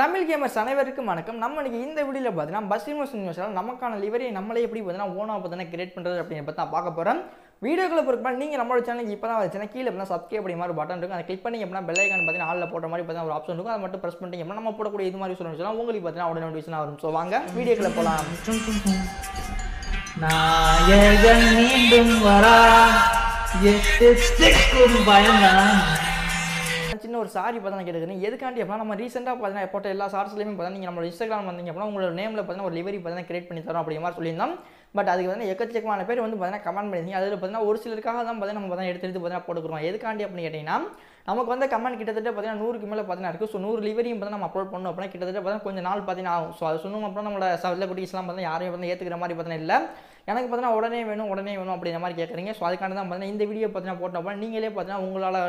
Tamil gamers அனைவருக்கும் வணக்கம் நம்ம இன்றைக்கி இந்த வீடியோவில் பார்த்தீங்கன்னா பஸ் இன்வெஸ்ட் நியூஸில் நமக்கான லிவரை நம்மளே எப்படி பார்த்தீங்கன்னா ஓனாக பார்த்தீங்கன்னா கிரியேட் பண்ணுறது அப்படின்னு பார்த்தா நான் பார்க்க போகிறேன் வீடியோக்குள்ள பொறுப்பா நீங்கள் நம்மளோட சேனலுக்கு இப்போ தான் வச்சுனா கீழே அப்படின்னா சப்ஸ்கிரைப் பண்ணி மாதிரி பட்டன் இருக்கும் அதை கிளிக் பண்ணி எப்படின்னா பெல்லைக்கான் பார்த்தீங்கன்னா ஆளில் போட்ட மாதிரி பார்த்தீங்கன்னா ஒரு ஆப்ஷன் இருக்கும் அதை மட்டும் ப்ரெஸ் பண்ணிட்டீங்க அப்படின்னா நம்ம போடக்கூடிய இது மாதிரி சொல்லுச்சுன்னா உங்களுக்கு பார்த்தீங்கன்னா உடனே நோட்டிஃபிகேஷன் வரும் ஸோ வாங்க வீடியோக்குள்ள போகலாம் நாயகன் மீண்டும் வரா எட்டு பயம் சின்ன ஒரு சாரி பார்த்தா நான் கேட்டுக்கிறேன் எதுக்காண்டி அப்படின்னா நம்ம ரீசெண்டாக பார்த்தீங்கன்னா போட்ட எல்லா சார்ஸ்லையுமே பார்த்தா நீங்கள் நம்ம இன்ஸ்டாகிராம் வந்தீங்க அப்படின்னா உங்களோட நேமில் பார்த்தீங்கன்னா ஒரு லிவரி பார்த்தீங்கன்னா கிரியேட் பண்ணி தரோம் அப்படிங்கிற மாதிரி சொல்லியிருந்தோம் பட் அதுக்கு வந்து எக்கச்சக்கமான பேர் வந்து பார்த்தீங்கன்னா கமெண்ட் பண்ணியிருந்தீங்க அதில் பார்த்தீங்கன்னா ஒரு சிலருக்காக தான் பார்த்தீங்கன்னா நம்ம பார்த்தா எடுத்து எடுத்து பார்த்தீங்கன்னா போட்டுக்கிறோம் எதுக்காண்டி அப்படின்னு கேட்டிங்கன்னா நமக்கு வந்து கமெண்ட் கிட்டத்தட்ட பார்த்தீங்கன்னா நூறுக்கு மேலே பார்த்தீங்கன்னா இருக்குது ஸோ நூறு லிவரியும் பார்த்தீங்கன்னா நம்ம அப்லோட் பண்ணணும் அப்படின்னா கிட்டத்தட்ட பார்த்தீங்கன்னா கொஞ்சம் நாள் பார்த்தீங்கன்னா ஆகும் ஸோ அது சொன்னோம் அப்புறம் நம்மளோட செல்லக்குட்டிஸ்லாம் பார்த்தீங்கன்னா யாரையும் வந்து ஏற்றுக்கிற மாதிரி பார்த்தீங்கன்னா இல்லை எனக்கு பார்த்தீங்கன்னா உடனே வேணும் உடனே வேணும் அப்படிங்கிற மாதிரி கேட்குறீங்க ஸோ அதுக்கான தான் பார்த்தீங்கன்னா இந்த வீடியோ பார்த்தீங்கன்னா போட்டப்போ நீங்களே பார்த்தீங்கன்னா உங்களால்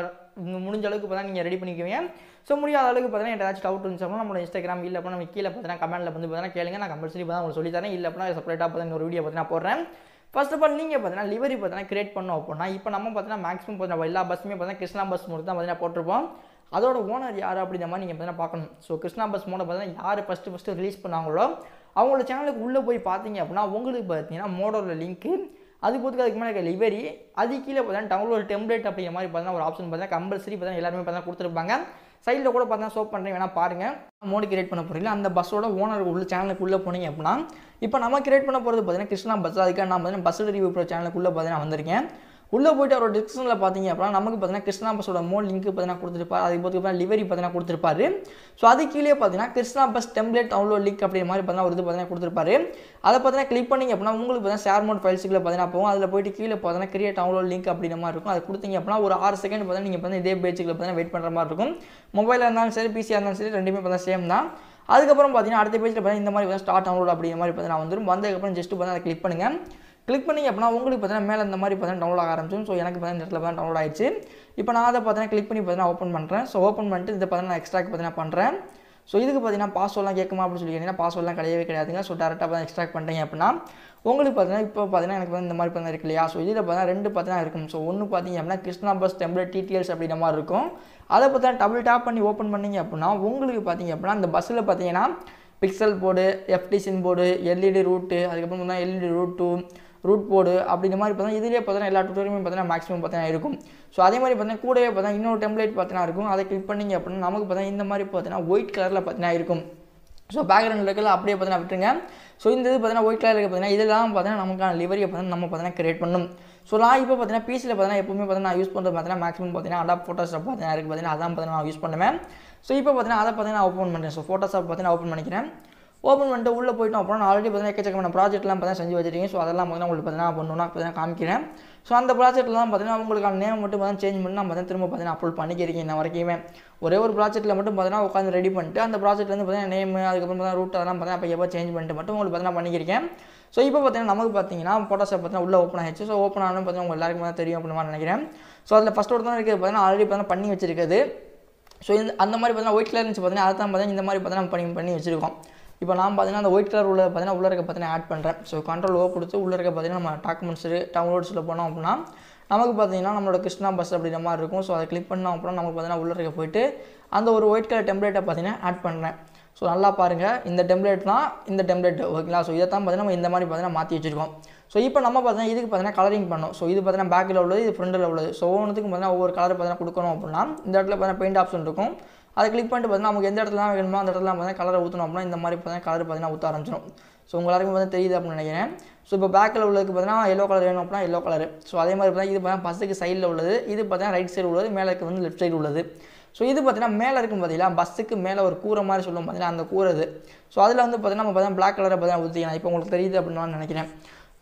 முடிஞ்ச அளவுக்கு பார்த்தீங்கன்னா நீங்கள் ரெடி பண்ணிக்குவேன் ஸோ முடியாத அளவுக்கு பார்த்தீங்கன்னா ஏதாச்சும் டவுட் இருந்துச்சு அப்படின்னா நம்மளோட இன்ஸ்டாகிராம் இல்லை அப்படின்னா நம்ம கீழே பார்த்தீங்கன்னா கமெண்ட்டில் வந்து பார்த்தீங்கன்னா கேளுங்க நான் கம்பல்சரி பார்த்தா உங்களுக்கு சொல்லித்தரேன் இல்லை அப்படின்னா செப்பரேட்டாக பார்த்தீங்கன்னா ஒரு வீடியோ பார்த்தீங்கன்னா போடுறேன் ஃபர்ஸ்ட் ஆஃப் ஆல் நீங்கள் பார்த்தீங்கன்னா லிவரி பார்த்தீங்கன்னா கிரியேட் பண்ணோம் அப்படின்னா இப்போ நம்ம பார்த்தீங்கன்னா மேக்ஸிமம் பார்த்தீங்கன்னா எல்லா பஸ்ஸுமே பார்த்தீங்கன்னா கிருஷ்ணா பஸ் மூணு தான் பார்த்தீங்கன்னா போட்டிருப்போம் அதோட ஓனர் யார் அப்படிங்கிற மாதிரி நீங்கள் பார்த்தீங்கன்னா பார்க்கணும் ஸோ கிருஷ்ணா பஸ் மோட பார்த்தீங்கன்னா யார் ஃபஸ்ட்டு ஃபஸ்ட்டு ரிலீஸ் பண்ணாங்களோ அவங்களோட சேனலுக்கு உள்ளே போய் பார்த்தீங்க அப்படின்னா உங்களுக்கு பார்த்தீங்கன்னா மோடோட லிங்க்கு அது போதுக்கு அதுக்கு மேலே லிவரி அது கீழே பார்த்தீங்கன்னா டவுன்லோட் டெம்ப்ளேட் அப்படிங்கிற மாதிரி பார்த்தீங்கன்னா ஒரு ஆப்ஷன் பார்த்தீங்கன்னா கம்பல்சரி பார்த்தீங்கன்னா எல்லாருமே பார்த்தீங்கன்னா கொடுத்துருப்பாங்க சைடில் கூட பார்த்தா சோப் பண்ணுறேன் வேணால் பாருங்கள் மோடி கிரியேட் பண்ண போகிறீங்க அந்த பஸ்ஸோட ஓனர் உள்ள சேனலுக்குள்ளே போனீங்க அப்படின்னா இப்போ நம்ம கிரியேட் பண்ண போகிறது பார்த்தீங்கன்னா கிருஷ்ணா பஸ் அதுக்காக நான் பார்த்தீங்கன்னா பஸ் ரிவ்யூ ப்ரோ சேனலுக்குள்ளே பார்த்தீங்கன்னா வந்திருக்கேன் உள்ளே போயிட்டு அவரோட டிஸ்கிரிப்ஷனில் பார்த்தீங்க அப்படின்னா நமக்கு பார்த்தீங்கன்னா கிருஷ்ணா பஸ்ஸோட மோல் லிங்க் பார்த்தீங்கன்னா கொடுத்துருப்பார் அதுக்கு பார்த்தீங்கன்னா லிவரி பார்த்தீங்கன்னா கொடுத்துருப்பாரு ஸோ அது கீழே பார்த்தீங்கன்னா Krishna bus template download link அப்படின்ற மாதிரி பார்த்தீங்கன்னா ஒரு இது பார்த்தீங்கன்னா கொடுத்துருப்பாரு அதை பார்த்தீங்கன்னா கிளிக் பண்ணிங்க அப்படின்னா உங்களுக்கு பார்த்தீங்கன்னா ஷேர் மோட் ஃபைல்ஸுக்கு பார்த்தீங்கன்னா போகும் அதில் போயிட்டு கீழே பார்த்தீங்கன்னா கிரியேட் டவுன்லோட் லிங்க் அப்படின்ற மாதிரி இருக்கும் அது கொடுத்தீங்க அப்படின்னா ஒரு ஆறு செகண்ட் பார்த்தீங்கன்னா நீங்கள் பார்த்தீங்கன்னா இதே பேஜுக்குள்ள பார்த்தீங்கன்னா வெயிட் பண்ணுற மாதிரி இருக்கும் மொபைலாக இருந்தாலும் சரி பிசியாக இருந்தாலும் சரி ரெண்டுமே பார்த்தீங்கன்னா சேம் தான் அதுக்கப்புறம் பார்த்தீங்கன்னா அடுத்த பேஜில் பார்த்தீங்கன்னா இந்த மாதிரி பார்த்தீங்கன்னா ஸ்டார்ட் டவுன்லோட் அப்படிங்கிற மாதிரி பார்த்தீங்கன்னா வந்துடும் வந்ததுக்கப்புறம் ஜஸ்ட்டு பார்த்தீங்கன்னா அதை கிளிக் பண்ணுங்கள் கிளிக் பண்ணிங்க அப்படின்னா உங்களுக்கு பார்த்தீங்கன்னா மேலே இந்த மாதிரி பார்த்தீங்கன்னா டவுன்லோட் ஆரம்பிச்சு ஸோ எனக்கு பார்த்தீங்கன்னா இந்த இடத்துல டவுன்லோட் ஆயிடுச்சு இப்போ நான் அதை பார்த்தீங்கன்னா கிளிக் பண்ணி பார்த்தீங்கன்னா ஓப்பன் பண்ணுறேன் ஸோ ஓப்பன் பண்ணிட்டு இதை பார்த்தீங்கன்னா நான் பார்த்தீங்கன்னா பண்ணுறேன் ஸோ இதுக்கு பார்த்தீங்கன்னா பாஸ்வேர்ட்லாம் கேட்குமா அப்படின்னு சொல்லி கேட்டீங்கன்னா பாஸ்வேர்ட்லாம் கிடையவே கிடையாதுங்க ஸோ டேரெக்டாக தான் எக்ஸ்ட்ராக் பண்ணிட்டீங்க அப்படின்னா உங்களுக்கு பார்த்தீங்கன்னா இப்போ பார்த்தீங்கன்னா எனக்கு வந்து இந்த மாதிரி பார்த்தா இருக்கு இல்லையா ஸோ இதில் பார்த்தீங்கன்னா ரெண்டு பார்த்தீங்கன்னா இருக்கும் ஸோ ஒன்று பார்த்தீங்க அப்படின்னா கிருஷ்ணா பஸ் டெம்பிள் டிடிஎல்ஸ் அப்படின்ற மாதிரி இருக்கும் அதை பார்த்தா டபுள் டேப் பண்ணி ஓப்பன் பண்ணிங்க அப்படின்னா உங்களுக்கு பார்த்தீங்க அப்படின்னா அந்த பஸ்ஸில் பார்த்தீங்கன்னா பிக்சல் போர்டு எஃப்டிசின் போர்டு எல்இடி ரூட்டு அதுக்கப்புறம் பார்த்தீங்கன்னா எல்இடி ரூட்டு டூ ரூட் போடு அப்படிங்கிற மாதிரி பார்த்தா இதிலே பார்த்தீங்கன்னா எல்லா டுட்டோரியுமே பார்த்தீங்கன்னா மேக்ஸிமம் பார்த்தீங்கன்னா இருக்கும் ஸோ அதே மாதிரி பார்த்தீங்கன்னா கூடவே பார்த்தீங்கன்னா இன்னொரு டெம்ப்ளேட் பார்த்தீங்கன்னா இருக்கும் அதை கிளிக் பண்ணிங்க அப்படின்னா நமக்கு பார்த்தீங்கன்னா இந்த மாதிரி பார்த்தீங்கன்னா ஒயிட் கலரில் பார்த்தீங்கன்னா இருக்கும் ஸோ பேக்ரவுண்ட் இருக்கல அப்படியே பார்த்தீங்கன்னா விட்டுருங்க ஸோ இந்த இது பார்த்தீங்கன்னா ஒயிட் கலர் பார்த்தீங்கன்னா இதெல்லாம் பார்த்தீங்கன்னா நமக்கான லிவரியை பார்த்தீங்கன்னா நம்ம பார்த்தீங்கன்னா கிரியேட் பண்ணணும் ஸோ நான் இப்போ பார்த்தீங்கன்னா பிசியில் பார்த்தீங்கன்னா எப்பவுமே பார்த்தீங்கன்னா யூஸ் பண்ணுறது பார்த்தீங்கன்னா மேக்ஸிமம் பார்த்தீங்கன்னா அடாப் ஃபோட்டோஷாப் பார்த்தீங்கன்னா இருக்குது பார்த்தீங்கன்னா அதான் பார்த்தீங்கன்னா நான் யூஸ் பண்ணுவேன் ஸோ இப்போ பார்த்தீங்கன்னா அதை பார்த்தீங்கன்னா ஓப்பன் பண்ணுறேன் ஸோ ஃபோட்டோஷாப் பார்த்தீங்கன்னா ஓப்பன் பண்ணிக்கிறேன் ஓப்பன் பண்ணிட்டு உள்ளே போய்ட்டோம் அப்புறம் ஆல்ரெடி பார்த்தீங்கன்னா எக்கச்சக்கமான ப்ராஜெக்ட்லாம் பார்த்தீங்கன்னா செஞ்சு வச்சுருக்கீங்க ஸோ அதெல்லாம் பார்த்தீங்கன்னா உங்களுக்கு பார்த்தீங்கன்னா பண்ணணும்னா காமிக்கிறேன் ஸோ அந்த ப்ராஜெக்ட்லாம் பார்த்தீங்கன்னா உங்களுக்கான நேம் மட்டும் பார்த்தா சேஞ்ச் பண்ணி நான் பார்த்தீங்கன்னா திரும்ப பார்த்தீங்கன்னா அப்லோட் பண்ணிக்கிறீங்க நான் வரைக்குமே ஒரே ஒரு ப்ராஜெக்ட்டில் மட்டும் பார்த்தீங்கன்னா உட்காந்து ரெடி பண்ணிட்டு அந்த ப்ராஜெக்ட்லேருந்து பார்த்தீங்கன்னா நேம் அதுக்கப்புறம் பார்த்தீங்கன்னா ரூட் அதெல்லாம் பார்த்தீங்கன்னா அப்போ எப்போ சேஞ்ச் பண்ணிட்டு மட்டும் உங்களுக்கு பார்த்தீங்கன்னா பண்ணிக்கிறேன் ஸோ இப்போ பார்த்தீங்கன்னா நமக்கு பார்த்தீங்கன்னா ஃபோட்டோஷாப் பார்த்தீங்கன்னா உள்ள ஓப்பன் ஆகிடுச்சு ஸோ ஓப்பன் ஆனால் பார்த்தீங்கன்னா உங்கள் எல்லாருக்குமே தெரியும் அப்படின்னு நினைக்கிறேன் ஸோ அதில் ஃபஸ்ட் ஒருத்தான் இருக்குது பார்த்தீங்கன்னா ஆல்ரெடி பார்த்தீங்கன்னா பண்ணி வச்சிருக்குது ஸோ இந்த அந்த மாதிரி பார்த்தீங்கன்னா ஒயிட் இருந்துச்சு பார்த்தீங்கன்னா அதை தான் பார்த்தீங்கன்னா இந்த மாதிரி பார்த்தீங்கன்னா நம்ம பண்ணி பண்ணி வச்சிருக்கோம் இப்போ நான் பார்த்தீங்கன்னா அந்த ஒயிட் கலர் உள்ள பார்த்தீங்கன்னா உள்ள இருக்க பார்த்தீங்கன்னா ஆட் பண்ணுறேன் ஸோ கண்ட்ரோல் ஓ கொடுத்து உள்ள இருக்க பார்த்தீங்கன்னா நம்ம டாக்குமெண்ட்ஸு டவுன்லோட்ஸில் போனோம் அப்படின்னா நமக்கு பார்த்தீங்கன்னா நம்மளோட கிருஷ்ணா பஸ் அப்படின்ற மாதிரி இருக்கும் ஸோ அதை கிளிக் பண்ணோம் அப்படின்னா நமக்கு பார்த்தீங்கன்னா உள்ள இருக்க போயிட்டு அந்த ஒரு ஒயிட் கலர் டெம்ப்ளேட்டை பார்த்தீங்கன்னா ஆட் பண்ணுறேன் ஸோ நல்லா பாருங்கள் இந்த டெம்ப்ளேட் தான் இந்த டெம்ப்ளேட் ஓகேங்களா ஸோ இதை தான் பார்த்தீங்கன்னா நம்ம இந்த மாதிரி பார்த்தீங்கன்னா மாற்றி வச்சிருக்கோம் ஸோ இப்போ நம்ம பார்த்தீங்கன்னா இதுக்கு பார்த்தீங்கன்னா கலரிங் பண்ணோம் ஸோ இது பார்த்தீங்கன்னா பேக்கில் உள்ளது இது ஃப்ரண்டில் உள்ளது ஸோ ஒவ்வொன்றுத்துக்கும் பார்த்தீங்கன்னா ஒவ்வொரு கலர் பார்த்தீங்கன்னா கொடுக்கணும் அப்படின்னா இந்த இடத்துல பார்த்தீங்கன்னா பெயிண்ட் ஆப்ஷன் இருக்கும் அதை கிளிக் பண்ணிட்டு பார்த்தீங்கன்னா நமக்கு எந்த இடத்துல வேணுமோ அந்த இடத்துல பார்த்தீங்கன்னா கலரை ஊற்றணும் அப்படின்னா இந்த மாதிரி பார்த்தீங்கன்னா கலர் பார்த்தீங்கன்னா ஊற்ற ஆரம்பிச்சிடும் ஸோ உங்களுக்கு எல்லாருக்கும் தெரியுது அப்படின்னு நினைக்கிறேன் ஸோ இப்போ பேக்கில் உள்ளதுக்கு பார்த்தீங்கன்னா எல்லோ கலர் வேணும் அப்படின்னா எல்லோ கலர் ஸோ அதே மாதிரி பார்த்தீங்கன்னா இது பார்த்தீங்கன்னா பஸ்ஸுக்கு சைடில் உள்ளது இது பார்த்தீங்கன்னா ரைட் சைடு உள்ளது மேலே இருக்க வந்து லெஃப்ட் சைடு உள்ளது ஸோ இது பார்த்தீங்கன்னா மேலே இருக்கும் பார்த்தீங்கன்னா பஸ்ஸுக்கு மேலே ஒரு கூரை மாதிரி சொல்லுவோம் பார்த்தீங்கன்னா அந்த கூரை ஸோ அதில் வந்து பார்த்தீங்கன்னா நம்ம பார்த்தீங்கன்னா பிளாக் கலரை பார்த்தீங்கன்னா ஊற்றிக்கலாம் இப்போ உங்களுக்கு தெரியுது அப்படின்னு நான் நினைக்கிறேன்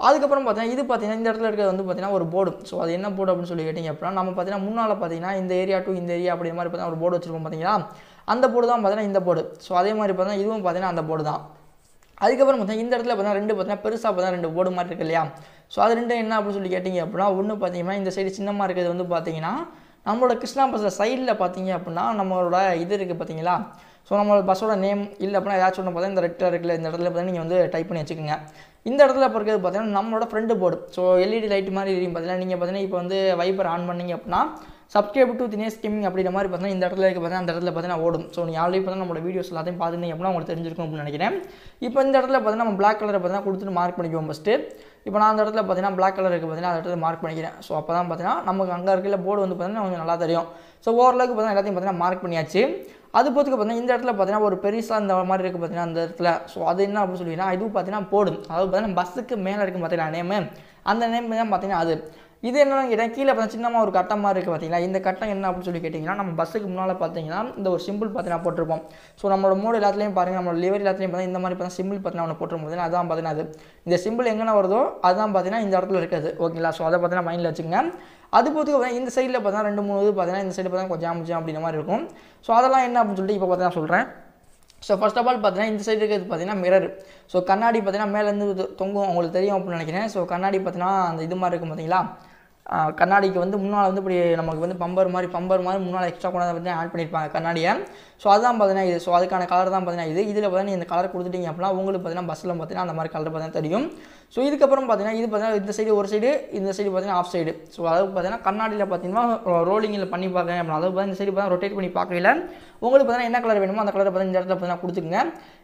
அதுக்கப்புறம் பார்த்தீங்கன்னா இது பார்த்தீங்கன்னா இந்த இடத்துல இருக்கிறது வந்து பார்த்தீங்கன்னா ஒரு போர்டு ஸோ அது என்ன போர்டு அப்படின்னு சொல்லி கேட்டிங்க அப்படின்னா நம்ம பார்த்தீங்கன்னா முன்னால் பார்த்தீங்கன்னா இந்த ஏரியா டு இந்த ஏரியா அப்படி மாதிரி பார்த்தீங்கன்னா ஒரு போர்டு வச்சுருக்கோம் பார்த்தீங்களா அந்த போர்டு தான் பார்த்தீங்கன்னா இந்த போர்டு ஸோ அதே மாதிரி பார்த்தீங்கன்னா இதுவும் பார்த்தீங்கன்னா அந்த போர்டு தான் அதுக்கப்புறம் பார்த்தீங்கன்னா இந்த இடத்துல பார்த்தீங்கன்னா ரெண்டு பார்த்தீங்கன்னா பெருசாக பார்த்தீங்கன்னா ரெண்டு போர்டு மாதிரி இருக்கு இல்லையா ஸோ அது ரெண்டு என்ன அப்படின்னு சொல்லி கேட்டிங்க அப்படின்னா ஒன்று பார்த்தீங்கன்னா இந்த சைடு சின்னமாக இருக்கிறது வந்து பார்த்தீங்கன்னா நம்மளோட கிருஷ்ணா பஸ்ஸில் சைடில் பார்த்தீங்க அப்படின்னா நம்மளோட இது இருக்குது பார்த்தீங்களா ஸோ நம்மளோட பஸ்ஸோட நேம் இல்லை அப்படின்னா ஏதாச்சும் ஒன்று பார்த்தா இந்த ரெட்டில் இருக்குல்ல இந்த இடத்துல பார்த்தீங்கன்னா நீங்கள் வந்து டைப் பண்ணி வச்சுக்கோங்க இந்த இடத்துல இப்போ இருக்கிறது பார்த்தீங்கன்னா நம்மளோட friend board so LED light மாதிரி இருக்கும் பார்த்தீங்கன்னா நீங்கள் பார்த்தீங்கன்னா இப்போ வந்து வைப்பர் ஆன் பண்ணிங்க அப்படின்னா சப்ஸ்கிரைப் டு தினேஷ் ஸ்கிமிங் அப்படின்ற மாதிரி பார்த்தீங்கன்னா இந்த இடத்துல இருக்க பார்த்தீங்கன்னா அந்த இடத்துல பார்த்தீங்கன்னா ஓடும் ஸோ நீங்கள் ஆல்ரெடி பார்த்தீங்கன்னா நம்ம வீடியோஸ் எல்லாத்தையும் பார்த்துருந்தீங்க அப்படின்னா உங்களுக்கு தெரிஞ்சிருக்கும் அப்படின்னு நினைக்கிறேன் இப்போ இந்த இடத்துல பார்த்தீங்கன்னா நம்ம பிளாக் கலரை பார்த்தீங்கன்னா கொடுத்துட்டு மார்க் பண்ணிக்குவோம் ஃபஸ்ட்டு இப்போ நான் அந்த இடத்துல பார்த்தீங்கன்னா பிளாக் கலர் இருக்குது பார்த்தீங்கன்னா அந்த இடத்துல மார்க் பண்ணிக்கிறேன் ஸோ அப்போ தான் பார்த்தீங்கன்னா நமக்கு அங்கே இருக்கிற போர்டு வந்து பார்த்தீங்கன்னா கொஞ்சம் நல்லா தெரியும் ஸோ ஓரளவுக்கு பார்த்தீங்கன்னா எல்லாத்தையும் பார்த்தீங்கன்னா மார்க் பண்ணியாச்சு அது போதுக்கு பார்த்தீங்கன்னா இந்த இடத்துல பார்த்தீங்கன்னா ஒரு பெருசாக இந்த மாதிரி இருக்குது பார்த்தீங்கன்னா அந்த இடத்துல ஸோ அது என்ன அப்படின்னு சொல்லிங்கன்னா இதுவும் பார்த்தீங்கன்னா போடும் அதாவது பார்த்தீங்கன்னா பஸ்ஸுக்கு மேலே இருக்கும் பார்த்தீங்கன்னா நேமு அந்த நேம் தான் பார்த்தீங்கன்னா அது இது என்ன இடம் கீழே பார்த்தா சின்னமாக ஒரு கட்டமாக இருக்குது பார்த்தீங்களா இந்த கட்டம் என்ன அப்படின்னு சொல்லி கேட்டிங்கன்னா நம்ம பஸ்ஸுக்கு முன்னால் பார்த்தீங்கன்னா இந்த ஒரு சிம்பிள் பார்த்தீங்கன்னா போட்டிருப்போம் ஸோ நம்மளோட மூடு எல்லாத்துலேயும் பாருங்கள் நம்மளோட லிவர் எல்லாத்துலேயும் பார்த்தா இந்த மாதிரி பார்த்தா சிம்பிள் பார்த்தீங்கன்னா ஒன்று போட்டிருப்போம் அதான் பார்த்தீங்கன்னா அது இந்த சிம்பிள் எங்கே வருதோ அதான் பார்த்தீங்கன்னா இந்த இடத்துல இருக்குது ஓகேங்களா ஸோ அதை பார்த்தீங்கன்னா மைண்டில் வச்சுக்கோங்க அது போது இந்த சைடில் பார்த்தா ரெண்டு மூணு இது பார்த்தீங்கன்னா இந்த சைடு பார்த்தா கொஞ்சம் ஆமிச்சம் அப்படின்ற மாதிரி இருக்கும் ஸோ அதெல்லாம் என்ன அப்படின்னு சொல்லிட்டு இப்போ பார்த்தா சொல்கிறேன் ஸோ ஃபஸ்ட் ஆஃப் ஆல் பார்த்தீங்கன்னா இந்த சைடு இருக்கிறது பார்த்தீங்கன்னா மிரர் ஸோ கண்ணாடி பார்த்தீங்கன்னா மேலேருந்து தொங்கும் உங்களுக்கு தெரியும் அப்படின்னு நினைக்கிறேன் ஸோ கண்ணாடி பார்த்தீங்கன்னா அந்த இது மாதிரி இருக்கும் பார்த்தீங்களா கண்ணாடிக்கு வந்து முன்னால் வந்து இப்படி நமக்கு வந்து பம்பர் மாதிரி பம்பர் மாதிரி முன்னால் எக்ஸ்ட்ரா கொண்டாந்து வந்து ஆட் பண்ணியிருப்பாங்க கண்ணாடியை ஸோ அதுதான் பார்த்தீங்கன்னா இது ஸோ அதுக்கான கலர் தான் பார்த்தீங்கன்னா இது இதில் பார்த்தீங்கன்னா இந்த கலர் கொடுத்துட்டீங்க அப்படின்னா உங்களுக்கு பார்த்தீங்கன்னா பஸ்ஸில் பார்த்தீங்கன்னா அந்த மாதிரி கலர் பார்த்தீங்கன்னா தெரியும் ஸோ இதுக்கப்புறம் பார்த்தீங்கன்னா இது பார்த்தீங்கன்னா இந்த சைடு ஒரு சைடு இந்த சைடு பார்த்தீங்கன்னா ஆஃப் சைடு ஸோ அதாவது பார்த்தீங்கன்னா கண்ணாடியில் பார்த்தீங்கன்னா ரோலிங்கில் பண்ணி பார்க்குறேன் அப்படின்னா அதாவது இந்த சைடு பார்த்தீங்கன்னா ரொட்டேட் பண்ணி பார்க்கல உங்களுக்கு பார்த்தீங்கன்னா என்ன கலர் வேணுமோ அந்த கலர் பார்த்தீங்கன்னா இந்த இடத்துல பார்த்தீங்கன்னா கொடுத்துருங்க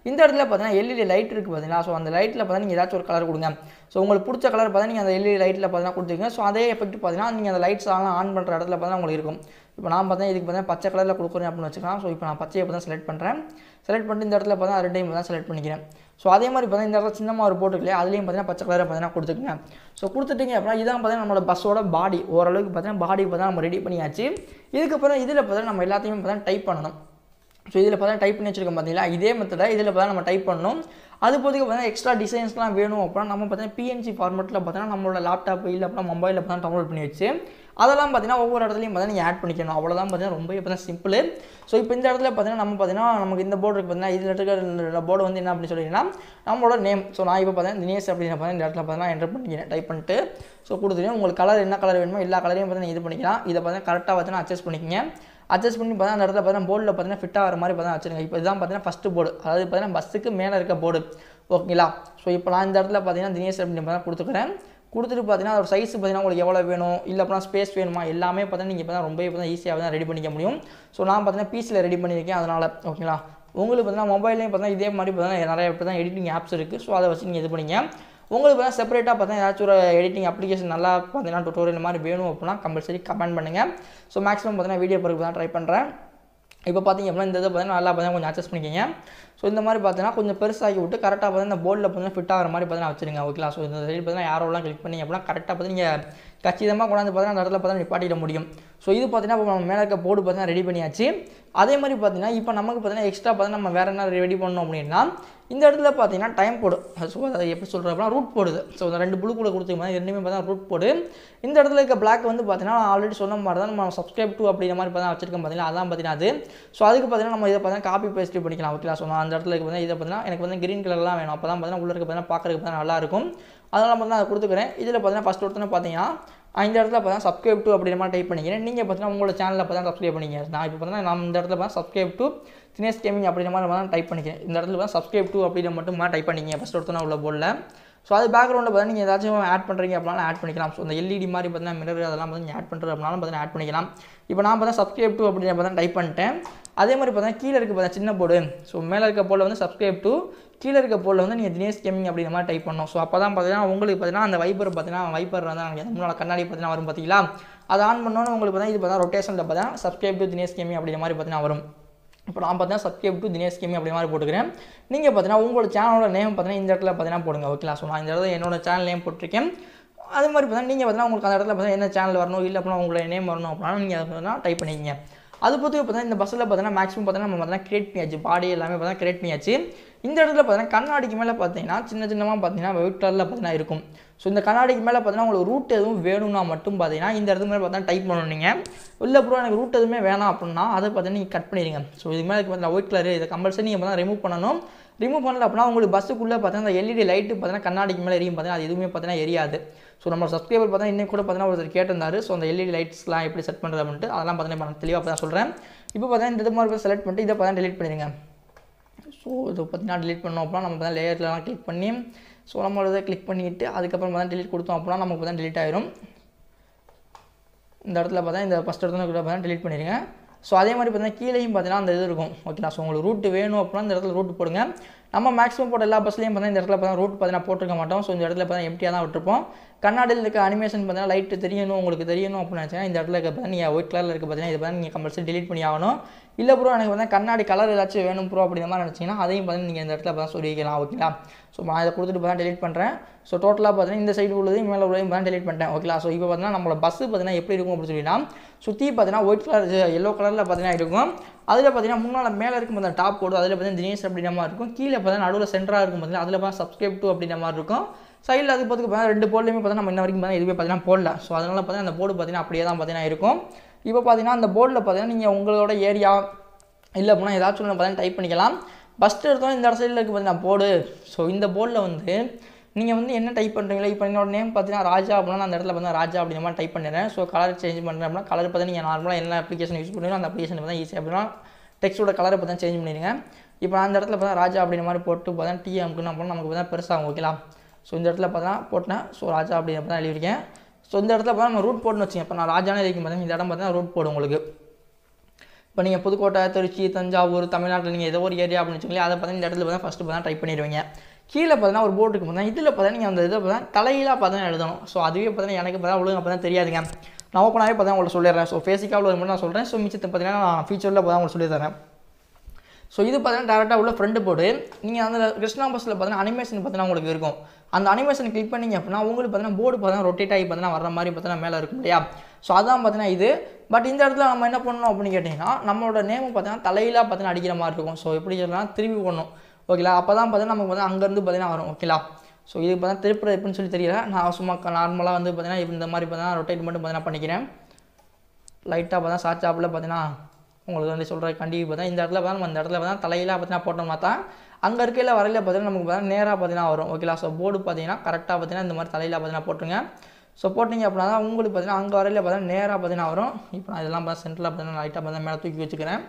இந்த இடத்துல பார்த்தீங்கன்னா எல்இடி லைட் இருக்குது பார்த்தீங்கன்னா ஸோ அந்த லைட்டில் பார்த்தீங்கன்னா நீங்கள் ஏதாச்சும் ஒரு கலர் கொடுங்க ஸோ உங்களுக்கு பிடிச்ச கலர் பார்த்தீங்கன்னா நீங்கள் அந்த எல்இடி e e லைட்டில் பார்த்தீங்கன்னா கொடுத்துருங்க ஸோ அதே எஃபெக்ட் பார்த்தீங்கன்னா நீங்கள் அந்த லைட்ஸ் எல்லாம் ஆன் பண்ணுற இடத்துல பார்த்தீங்கன்னா உங்களுக்கு இருக்கும் இப்போ நான் பார்த்தா இதுக்கு பார்த்தா பச்சை கலரில் கொடுக்குறேன் அப்படின்னு வச்சுக்கலாம் ஸோ இப்போ நான் பச்சையை பார்த்தா தான் செலக்ட் பண்ணுறேன் செலக்ட் பண்ணிட்டு இந்த இடத்துல பார்த்தா ரெண்டையும் தான் செலக்ட் பண்ணிக்கிறேன் ஸோ அதே மாதிரி பார்த்தா இந்த இடத்துல சின்னமாக ஒரு இல்லையா அதுலேயும் பார்த்தீங்கன்னா பச்சை கலரை பார்த்தீங்கன்னா கொடுத்துக்குங்க ஸோ கொடுத்துட்டிங்க அப்படின்னா இதான் பார்த்தீங்கன்னா நம்மளோட பஸ்ஸோட பாடி ஓரளவுக்கு பார்த்தீங்கன்னா பாடி பார்த்தா நம்ம ரெடி பண்ணியாச்சு இதுக்கப்புறம் இதில் பார்த்தீங்கன்னா நம்ம எல்லாத்தையுமே பார்த்தீங்கன்னா டைப் பண்ணணும் ஸோ இதில் பார்த்தா டைப் பண்ணி வச்சுருக்கோம் பார்த்தீங்களா இதே மெத்தடை இதில் பார்த்தா நம்ம டைப் பண்ணணும் அது போதுக்கு பார்த்தீங்கன்னா எக்ஸ்ட்ரா டிசைன்ஸ்லாம் வேணும் அப்படின்னா நம்ம பார்த்தீங்கன்னா பிஎன்சி ஃபார்மெட்டில் பார்த்தீங்கன்னா நம்மளோட லேப்டாப் இல்லை அப்படின்னா மொபைலில் பார்த்தா டவுன்லோட் பண்ணி வச்சு அதெல்லாம் பார்த்தீங்கன்னா ஒவ்வொரு இடத்துலையும் பார்த்தீங்கன்னா நீங்கள் ஆட் பண்ணிக்கணும் அவ்வளோதான் பார்த்தீங்கன்னா ரொம்ப பார்த்தீங்கன்னா சிம்பிள் ஸோ இப்போ இந்த இடத்துல பார்த்தீங்கன்னா நம்ம பார்த்தீங்கன்னா நமக்கு இந்த போர்டு இருக்குது பார்த்தீங்கன்னா இதில் இருக்கிற போர்டு வந்து என்ன அப்படின்னு சொல்லிங்கன்னா நம்மளோட நேம் ஸோ நான் இப்போ பார்த்தீங்கன்னா தினேஷ் அப்படின்னு பார்த்தீங்கன்னா இந்த இடத்துல பார்த்தீங்கன்னா என்டர் பண்ணிக்கிறேன் டைப் பண்ணிட்டு ஸோ கொடுத்துருக்கேன் உங்களுக்கு கலர் என்ன கலர் வேணுமோ எல்லா கலரையும் பார்த்தீங்கன்னா இது பண்ணிக்கலாம் இதை பார்த்தீங்கன்னா கரெக்டாக பார்த்தீங்கன்னா அட்ஜஸ்ட் பண்ணிக்கங்க அட்ஜஸ்ட் பண்ணி பார்த்தா அந்த இடத்துல பார்த்தீங்கன்னா போர்டில் பார்த்தீங்கன்னா ஃபிட் ஆகிற மாதிரி பார்த்தா வச்சுருங்க இப்போ இதான் பார்த்தீங்கன்னா ஃபஸ்ட்டு போர்டு அதாவது பார்த்தீங்கன்னா பஸ்ஸுக்கு மேலே இருக்க போர்டு ஓகேங்களா ஸோ இப்போ நான் இந்த இடத்துல பார்த்தீங்கன்னா தினேஷ் அப்படின்னு பார்த்தீங்கன்னா கொடுத்துக்கிறேன் கொடுத்துட்டு பார்த்தீங்கன்னா அதோட சைஸ் பார்த்தீங்கன்னா உங்களுக்கு எவ்வளோ வேணும் இல்லை அப்படின்னா ஸ்பேஸ் வேணுமா எல்லாமே பார்த்தீங்கன்னா நீங்கள் இப்போ தான் ரொம்ப இப்போ தான் ஈஸியாக தான் ரெடி பண்ணிக்க முடியும் ஸோ நான் பார்த்தீங்கன்னா பீஸில் ரெடி பண்ணியிருக்கேன் அதனால் ஓகேங்களா உங்களுக்கு பார்த்தீங்கன்னா மொபைல்லையும் பார்த்தீங்கன்னா இதே மாதிரி பார்த்தீங்கன்னா நிறைய இப்போ தான் எடிட்டிங் ஆப்ஸ் இருக்குது ஸோ அதை வச்சு நீங்கள் இது பண்ணிங்க உங்களுக்கு வந்து செப்பரேட்டாக பார்த்தீங்கன்னா ஏதாச்சும் ஒரு எடிட்டிங் அப்ளிகேஷன் நல்லா பார்த்தீங்கன்னா டுட்டோரியல் மாதிரி வேணும் அப்படின்னா கம்பல்சரி கமெண்ட் பண்ணுங்கள் ஸோ மேக்ஸிமம் பார்த்தீங்கன்னா வீடியோ பொறுப்பு தான் ட்ரை பண்ணுறேன் இப்போ பார்த்திங்க அப்படின்னா இந்த இதை பார்த்தீங்கன்னா நல்லா பார்த்தீங்கன்னா கொஞ்சம் அட்ஜஸ்ட் பண்ணிக்கோங்க ஸோ இந்த மாதிரி பார்த்தீங்கன்னா கொஞ்சம் பெருசாகி விட்டு கரெக்டாக பார்த்தீங்கன்னா இந்த போர்டில் பார்த்தீங்கன்னா ஃபிட் ஆகிற மாதிரி பார்த்தீங்கன்னா வச்சுருங்க ஓகேங்களா ஸோ இந்த சைடு பார்த்தீங்கன்னா யாரோலாம் கிளிக் பண்ணி அப்படின்னா கரெக்டாக பார்த்து நீங்கள் கச்சிதமாக கொண்டாந்து பார்த்தா அந்த இடத்துல பார்த்தா நிப்பாட்டிட முடியும் ஸோ இது பார்த்தீங்கன்னா இப்போ நம்ம மேலே இருக்க போர்டு பார்த்தீங்கன்னா ரெடி பண்ணியாச்சு அதே மாதிரி பார்த்தீங்கன்னா இப்போ நமக்கு பார்த்தீங்கன்னா எக்ஸ்ட்ரா பார்த்தீங்கன்னா நம்ம வேறு என்ன ரெடி பண்ணோம் அப்படின்னா இந்த இடத்துல பார்த்தீங்கன்னா டைம் போடு ஸோ அதை எப்படி சொல்கிறோம் அப்படின்னா ரூட் போடுது ஸோ அந்த ரெண்டு புளு கூட கொடுத்துக்கோங்க ரெண்டுமே பார்த்தீங்கன்னா ரூட் போடு இந்த இடத்துல இருக்க பிளாக் வந்து பார்த்தீங்கன்னா ஆல்ரெடி சொன்ன மாதிரி தான் நம்ம சப்ஸ்கிரைப் டூ அப்படிங்கிற மாதிரி பார்த்தீங்கன்னா வச்சிருக்கோம் பார்த்தீங்கன்னா அதான் பார்த்தீங்கன்னா அது ஸோ அதுக்கு பார்த்தீங்கன்னா நம்ம இதை பார்த்தீங்கன்னா காப்பி பேஸ்ட் பண்ணிக்கலாம் ஓகேலா சொன்னால் அந்த இடத்துல இருக்க இதை பார்த்தீங்கன்னா எனக்கு வந்து கிரீன் கலர்லாம் வேணும் அப்போ தான் பார்த்தீங்கன்னா உள்ள இருக்க பார்த்தீங்கன்னா பார்க்குறதுக்கு பார்த்தீங்கன்னா நல்லாயிருக்கும் அதனால் பார்த்தீங்கன்னா அதை கொடுத்துக்கிறேன் இதில் பார்த்தீங்கன்னா ஃபஸ்ட் ஒருத்தனை பார்த்தீங்கன்னா இந்த இடத்துல பார்த்தா சப்ஸ்கிரைப் டூ அப்படின்ற மாதிரி டைப் பண்ணிக்கிறேன் நீங்கள் பார்த்தீங்கன்னா உங்களோட சேனலில் பார்த்தா சப்ஸ்கிரைப் பண்ணிங்க நான் இப்போ பார்த்தீங்கன்னா நான் இந்த இடத்துல பார்த்தா சப்ஸ்கிரைப் டூ தினேஷ் கேமிங் அப்படின்ற மாதிரி தான் டைப் பண்ணிக்கிறேன் இந்த இடத்துல பார்த்தா சப்ஸ்கிரைப் டூ அப்படின்ற மட்டும் டைப் பண்ணிங்க ஃபஸ்ட் ஒருத்தன உள்ள போடல ஸோ அது பேக்ரவுண்டில் பார்த்தீங்கன்னா நீங்கள் ஏதாச்சும் ஆட் பண்ணுறீங்க அப்படினாலும் ஆட் பண்ணிக்கலாம் ஸோ அந்த எல்இடி மாதிரி பார்த்தீங்கன்னா மிரர் அதெல்லாம் பார்த்து நீங்கள் ஆட் பண்ணுறது அப்படினாலும் பார்த்தீங்கன்னா ஆட் பண்ணிக்கலாம் இப்போ நான் பார்த்தா சப்ஸ்கிரைப் டூ அப்படின்னு தான் டைப் பண்ணிட்டேன் அதே மாதிரி பார்த்தீங்கன்னா கீழே இருக்க பார்த்தா சின்ன போர்டு ஸோ மேலே இருக்க போர்டில் வந்து சப்ஸ்கிரைப் டூ கீழே இருக்க போலில் வந்து நீங்கள் தினேஷ் கேமிங் அப்படிங்கிற மாதிரி டைப் பண்ணோம் ஸோ அப்போ தான் பார்த்தீங்கன்னா உங்களுக்கு பார்த்தீங்கன்னா அந்த வைப்பர் பார்த்தீங்கன்னா வைப்பர் வந்து நாங்கள் முன்னால் கண்ணாடி பார்த்தீங்கன்னா வரும் பார்த்தீங்களா அதை ஆன் பண்ணோன்னு உங்களுக்கு பார்த்தீங்கன்னா இது பார்த்தா ரொட்டேஷனில் பார்த்தீங்கன்னா சப்ஸ்கிரைப் டு தினேஷ் கேமி அப்படிங்கிற மாதிரி பார்த்தீங்கன்னா வரும் இப்போ நான் பார்த்தீங்கன்னா சப்ஸ்கிரைப் டு தினேஷ் கேமி அப்படி மாதிரி போட்டுக்கிறேன் நீங்கள் பார்த்தீங்கன்னா உங்களோட சேனலோட நேம் பார்த்தீங்கன்னா இந்த இடத்துல பார்த்தீங்கன்னா போடுங்க ஓகேலா ஸோ நான் இந்த இடத்துல என்னோட சேனல் நேம் போட்டிருக்கேன் அது மாதிரி பார்த்தீங்கன்னா நீங்கள் பார்த்தீங்கன்னா உங்களுக்கு அந்த இடத்துல பார்த்தீங்கன்னா என்ன சேனல் வரணும் இல்லை அப்படின்னா உங்களோட நேம் வரணும் அப்படின்னா நீங்கள் அதை பார்த்தீங்கன்னா டைப் பண்ணிக்கிங்க அது பொறுத்து பார்த்தீங்கன்னா இந்த பஸ்ஸில் பார்த்தீங்கன்னா மேக்ஸிமம் பார்த்தீங்கன்னா நம்ம பார்த்தீங்கன்னா கிரியேட் பண்ணியாச்சு பாடி எல்லாமே பார்த்தீங்கன்னா கிரியேட் பண்ணியாச்சு இந்த இடத்துல பார்த்தீங்கன்னா கண்ணாடிக்கு மேலே பார்த்தீங்கன்னா சின்ன சின்னமாக பார்த்தீங்கன்னா வெயிட் கலரில் பார்த்தீங்கன்னா இருக்கும் ஸோ இந்த கண்ணாடிக்கு மேலே பார்த்தீங்கன்னா உங்களுக்கு ரூட் எதுவும் வேணும்னா மட்டும் பார்த்தீங்கன்னா இந்த இடத்துக்கு மேலே பார்த்தா டைப் பண்ணணும் நீங்கள் இல்லை ப்ரோ எனக்கு ரூட் எதுவுமே வேணாம் அப்படின்னா அதை பார்த்தீங்கன்னா நீங்கள் கட் பண்ணிடுங்க ஸோ இது மேலே பார்த்தீங்கன்னா ஒயிட் கலர் இதை கம்பல்சரி நீங்கள் பார்த்தா ரிமூவ் பண்ணணும் ரிமூவ் பண்ணல அப்படின்னா உங்களுக்கு பஸ்ஸுக்குள்ளே பார்த்தீங்கன்னா அந்த எல்இடி லைட்டு பார்த்தீங்கன்னா கண்ணாடிக்கு மேலே எரியும் பார்த்தீங்கன்னா அது எதுவுமே பார்த்தீங்கன்னா எரியாது ஸோ நம்ம சப்ஸ்கிரைபர் பார்த்தா இன்னும் கூட பார்த்தீங்கன்னா ஒருத்தர் கேட்டிருந்தாரு ஸோ அந்த எல்இடி லைட்ஸ்லாம் எப்படி செட் பண்ணுறது அப்படின்ட்டு அதெல்லாம் பார்த்தீங்கன்னா தெளிவாக பார்த்தா சொல்கிறேன் இப்போ பார்த்தீங்கன்னா இந்த மாதிரி செலக்ட் பண்ணிட்டு இதை பார்த்தீங்கன்னா டெலிட் பண்ணிடுங்க ஸோ இது பார்த்தீங்கன்னா டிலீட் பண்ணோம் அப்படின்னா நம்ம தான் லேயர்லலாம் கிளிக் பண்ணி ஸோ நம்மளோட கிளிக் பண்ணிவிட்டு அதுக்கப்புறம் பார்த்தா டிலீட் கொடுத்தோம் அப்படின்னா நமக்கு தான் டிலீட் ஆயிரும் இந்த இடத்துல பார்த்தா இந்த ஃபஸ்ட் இடத்துல கூட பார்த்தா டிலீட் பண்ணிடுங்க ஸோ அதே மாதிரி பார்த்தீங்கன்னா கீழேயும் பார்த்தீங்கன்னா அந்த இது இருக்கும் ஓகேண்ணா ஸோ உங்களுக்கு ரூட் வேணும் அப்படின்னா இந்த இடத்துல ரூட் போடுங்க நம்ம மேக்ஸிமம் போட்ட எல்லா பஸ்லையும் பார்த்தீங்கன்னா இந்த இடத்துல பார்த்தா ரூட் பார்த்தீங்கன்னா போட்டிருக்க மாட்டோம் ஸோ இந்த இடத்துல பார்த்தா எம்டியாக தான் விட்டுருப்போம் கண்ணாடியில் இருக்க அனிமேஷன் பார்த்தீங்கன்னா லைட்டு தெரியணும் உங்களுக்கு தெரியணும் அப்படின்னு நினச்சிங்கன்னா இந்த இடத்துல இருக்க பார்த்தீங்கன்னா நீங்கள் ஒயிட் கலரில் இருக்க பார்த்தீங்கன்னா இதை பார்த்து நீங்கள் கம்பல்சரி டிலீட் பண்ணி ஆகணும் இல்லை ப்ரோ எனக்கு வந்து கண்ணாடி கலர் ஏதாச்சும் வேணும் ப்ரோ அப்படிங்கிற மாதிரி நினச்சிங்கன்னா அதையும் பார்த்தீங்கன்னா நீங்கள் இந்த இடத்துல பார்த்தா சொல்லிக்கலாம் ஓகேங்களா ஸோ நான் இதை கொடுத்துட்டு பார்த்தா டெலிட் பண்ணுறேன் ஸோ டோட்டலாக பார்த்தீங்கன்னா இந்த சைடு உள்ளது மேலே உள்ளதையும் பார்த்தா டெலிட் பண்ணிட்டேன் ஓகேங்களா ஸோ இப்போ பார்த்தீங்கன்னா நம்மளோட பஸ்ஸு பார்த்தீங்கன்னா எப்படி இருக்கும் அப்படின்னு சொல்லினா சுற்றி பார்த்தீங்கன்னா ஒயிட் கலர் எல்லோ கலரில் பார்த்தீங்கன்னா இருக்கும் அதில் பார்த்தீங்கன்னா முன்னால் மேலே இருக்கும் அந்த டாப் கோடு அதில் பார்த்தீங்கன்னா தினேஷ் அப்படின்ற மாதிரி இருக்கும் கீழே பார்த்தீங்கன்னா நடுவில் சென்டராக இருக்கும் பார்த்தீங்கன்னா அதில் பார்த்தா சப்ஸ்கிரைப் டூ அப்படின்ற மாதிரி இருக்கும் சைடில் அது பார்த்துக்கு ரெண்டு போர்ட்லையுமே பார்த்தீங்கன்னா நம்ம இன்ன வரைக்கும் பார்த்தீங்கன்னா எதுவுமே பார்த்தீங்கன்னா போடல ஸோ அதனால் பார்த்தீங்கன்னா அந்த போர்டு பார்த்தீங்கன்னா அப்படியே தான் பார்த்தீங்கன்னா இருக்கும் இப்போ பார்த்தீங்கன்னா அந்த போர்டில் பார்த்தீங்கன்னா நீங்கள் உங்களோட ஏரியா இல்லை அப்படின்னா ஏதாச்சும் ஒன்று பார்த்தீங்கன்னா டைப் பண்ணிக்கலாம் ஃபஸ்ட்டு எடுத்தோம் இந்த சைடில் இருக்குது பார்த்தீங்கன்னா போர்டு ஸோ இந்த போர்டில் வந்து நீங்கள் வந்து என்ன டைப் பண்ணுறீங்களா இப்போ என்னோட நேம் பார்த்தீங்கன்னா ராஜா அப்படின்னா அந்த இடத்துல பார்த்தீங்கன்னா ராஜா அப்படிங்கிற மாதிரி டைப் பண்ணிடுறேன் ஸோ கலர் சேஞ்ச் பண்ணுறேன் அப்படின்னா கலர் பார்த்தா நீங்கள் நார்மலாக என்ன அப்ளிகேஷன் யூஸ் பண்ணுறீங்களோ அந்த அப்ளிகேஷன் பார்த்தா ஈஸியாக அப்படின்னா டெக்ஸ்டோட கலரை பார்த்தா சேஞ்ச் பண்ணிடுங்க இப்போ அந்த இடத்துல பார்த்தா ராஜா அப்படிங்கிற மாதிரி போட்டு பார்த்தா டிஎம்க்குன்னு அப்படின்னா நமக்கு பார்த்தா பெருசாகும் ஓகேலாம் ஸோ இந்த இடத்துல பார்த்தா போட்டேன் ஸோ ராஜா அப்படி தான் எழுதியிருக்கேன் ஸோ இந்த இடத்துல பார்த்தா நம்ம ரூட் போட்டுன்னு வச்சுங்க இப்போ நான் ராஜானே எழுதிக்கும் பார்த்தீங்கன்னா இந்த இடம் பார்த்தீங்கன்னா ரூட் போடும் உங்களுக்கு இப்போ நீங்கள் புதுக்கோட்டை திருச்சி தஞ்சாவூர் தமிழ்நாட்டில் நீங்கள் ஏதோ ஒரு ஏரியா அப்படின்னு வச்சுக்கலாம் அதை பார்த்தீங்கன்னா இந்த இடத்துல பார்த்தா ஃபஸ்ட்டு பார்த்தா ட்ரை பண்ணிடுவீங்க கீழே பார்த்தீங்கன்னா ஒரு போட்டுக்கு பார்த்தீங்கன்னா இதில் பார்த்தீங்கன்னா நீங்கள் அந்த இதை பார்த்தா தலையிலாக பார்த்தா எழுதணும் ஸோ அதுவே பார்த்தீங்கன்னா எனக்கு பார்த்தா ஒழுங்கு அப்போ தான் தெரியாதுங்க நான் ஓப்பனாகவே பார்த்தா உங்களுக்கு சொல்லிடுறேன் ஸோ ஃபேசிக்காக உள்ள மட்டும் நான் சொல்கிறேன் ஸோ மிச்சத்தை பார்த்தீங்கன்னா நான் ஃபியூச்சரில் பார்த்தா உங்களுக்கு சொல்லித்தரேன் ஸோ இது பார்த்தீங்கன்னா டேரெக்டாக உள்ள ஃப்ரெண்டு போர்டு நீங்கள் அந்த கிருஷ்ணா பஸ்ஸில் பார்த்தீங்கன்னா அனிமேஷன் பார்த்தீங்கன்னா உங்களுக்கு இருக்கும் அந்த அனிமேஷன் கிளிக் பண்ணிங்க அப்படின்னா உங்களுக்கு பார்த்தீங்கன்னா போர்டு பார்த்தீங்கன்னா ரொட்டேட் ஆகி பார்த்தீங்கன்னா வர மாதிரி பார்த்தீங்கன்னா மேலே இருக்கும் இல்லையா ஸோ அதான் பார்த்தீங்கன்னா இது பட் இந்த இடத்துல நம்ம என்ன பண்ணணும் அப்படின்னு கேட்டிங்கன்னா நம்மளோட நேமும் பார்த்தீங்கன்னா தலையிலாக பார்த்தீங்கன்னா அடிக்கிற மாதிரி இருக்கும் ஸோ எப்படி சொல்லலாம் திரும்பி போடணும் ஓகேங்களா அப்போ தான் பார்த்தீங்கன்னா நமக்கு வந்து அங்கேருந்து பார்த்தீங்கன்னா வரும் ஓகேங்களா ஸோ இது பார்த்தா திருப்பிட எப்படின்னு சொல்லி தெரியல நான் சும்மா நார்மலாக வந்து பார்த்தீங்கன்னா இந்த மாதிரி பார்த்தீங்கன்னா ரொட்டேட் மட்டும் பார்த்தீங்கன்னா பண்ணிக்கிறேன் லைட்டாக பார்த்தா சாட்சாப்பில் பார்த்தீங்கன்னா உங்களுக்கு வந்து சொல்கிற கண்டிப்பாக பார்த்தா இந்த இடத்துல பார்த்தா நம்ம இந்த இடத்துல பார்த்தா தலையில பார்த்தீங்கன்னா போட்டோம்னா தான் அங்கே இருக்கையில் வரையில் பார்த்தீங்கன்னா நமக்கு பார்த்தீங்கன்னா நேராக பார்த்தீங்கன்னா வரும் ஓகேலா ஸோ போர்டு பார்த்தீங்கன்னா கரெக்டாக பார்த்தீங்கன்னா இந்த மாதிரி தலையில் பார்த்தீங்கன்னா போட்டுருங்க ஸோ போட்டிங்க அப்படின்னா தான் உங்களுக்கு பார்த்தீங்கன்னா அங்கே வரையில் பார்த்தீங்கன்னா நேராக பார்த்தீங்கன்னா வரும் இப்போ நான் இதெல்லாம் பார்த்தா சென்டரில் பார்த்தீங்கன்னா லைட்டாக பார்த்தீங்கன்னா மேலே தூக்கி வச்சுக்கிறேன்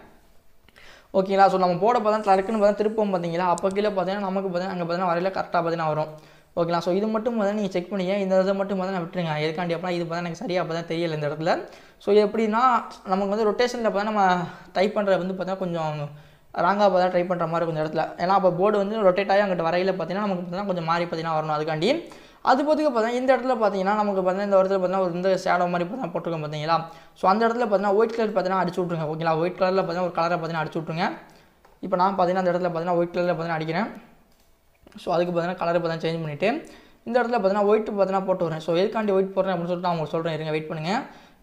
ஓகேங்களா ஸோ நம்ம போட பார்த்தா டக்குன்னு பார்த்தா திருப்பம் பார்த்தீங்களா அப்போ கீழே பார்த்தீங்கன்னா நமக்கு பார்த்தீங்கன்னா அங்கே பார்த்தீங்கன்னா வரையில் கரெக்டாக பார்த்தீங்கன்னா வரும் ஓகேங்களா ஸோ இது மட்டும் பார்த்தா நீங்கள் செக் பண்ணிங்க இந்த இதை மட்டும் பார்த்தா நான் விட்டுருங்க எதுக்காண்டி அப்படின்னா இது பார்த்தா எனக்கு சரியாக பார்த்தா தெரியல இந்த இடத்துல ஸோ எப்படின்னா நமக்கு வந்து ரொட்டேஷனில் பார்த்தா நம்ம டைப் பண்ணுறது வந்து பார்த்தீங்கன்னா கொஞ்சம் ராங்காக பார்த்தா ட்ரை பண்ணுற மாதிரி கொஞ்சம் இடத்துல ஏன்னா அப்போ போர்டு வந்து ரொட்டேட் ஆகி அங்கிட்ட வரையில் பார்த்தீங்கன்னா நமக்கு பார்த்தீங்கன்னா கொஞ்சம் மாறி பார்த்தீங்கன்னா வரணும் அதுக்காண்டி அது பத்துக்கு பார்த்தீங்கன்னா இந்த இடத்துல பார்த்தீங்கன்னா நமக்கு பார்த்தீங்கன்னா இந்த இடத்துல பார்த்தீங்கன்னா ஒரு இந்த ஷேடோ மாதிரி பார்த்தீங்கன்னா போட்டுருக்கோம் பார்த்தீங்களா ஸோ அந்த இடத்துல பார்த்தீங்கன்னா ஒயிட் கலர் பார்த்தீங்கன்னா அடிச்சு விட்ருங்க ஓகேங்களா ஒயிட் கலரில் பார்த்தீங்கன்னா ஒரு கலரை பார்த்தீங்கன்னா அடிச்சு விட்ருங்க இப்போ நான் பார்த்தீங்கன்னா அந்த இடத்துல பார்த்தீங்கன்னா ஒயிட் கலரில் பார்த்தீங்கன்னா அடிக்கிறேன் ஸோ அதுக்கு பார்த்தீங்கன்னா கலர் பார்த்தீங்கன்னா சேஞ்ச் பண்ணிவிட்டு இந்த இடத்துல பார்த்தீங்கன்னா ஒயிட் பார்த்தீங்கன்னா போட்டு வரேன் ஸோ எதுக்காண்டி ஒயிட் போடுறேன் அப்படின்னு சொல்லிட்டு நான் உங்களுக்கு சொல்கிறேன் இருங்க வெயிட் பண்ணுங்கள்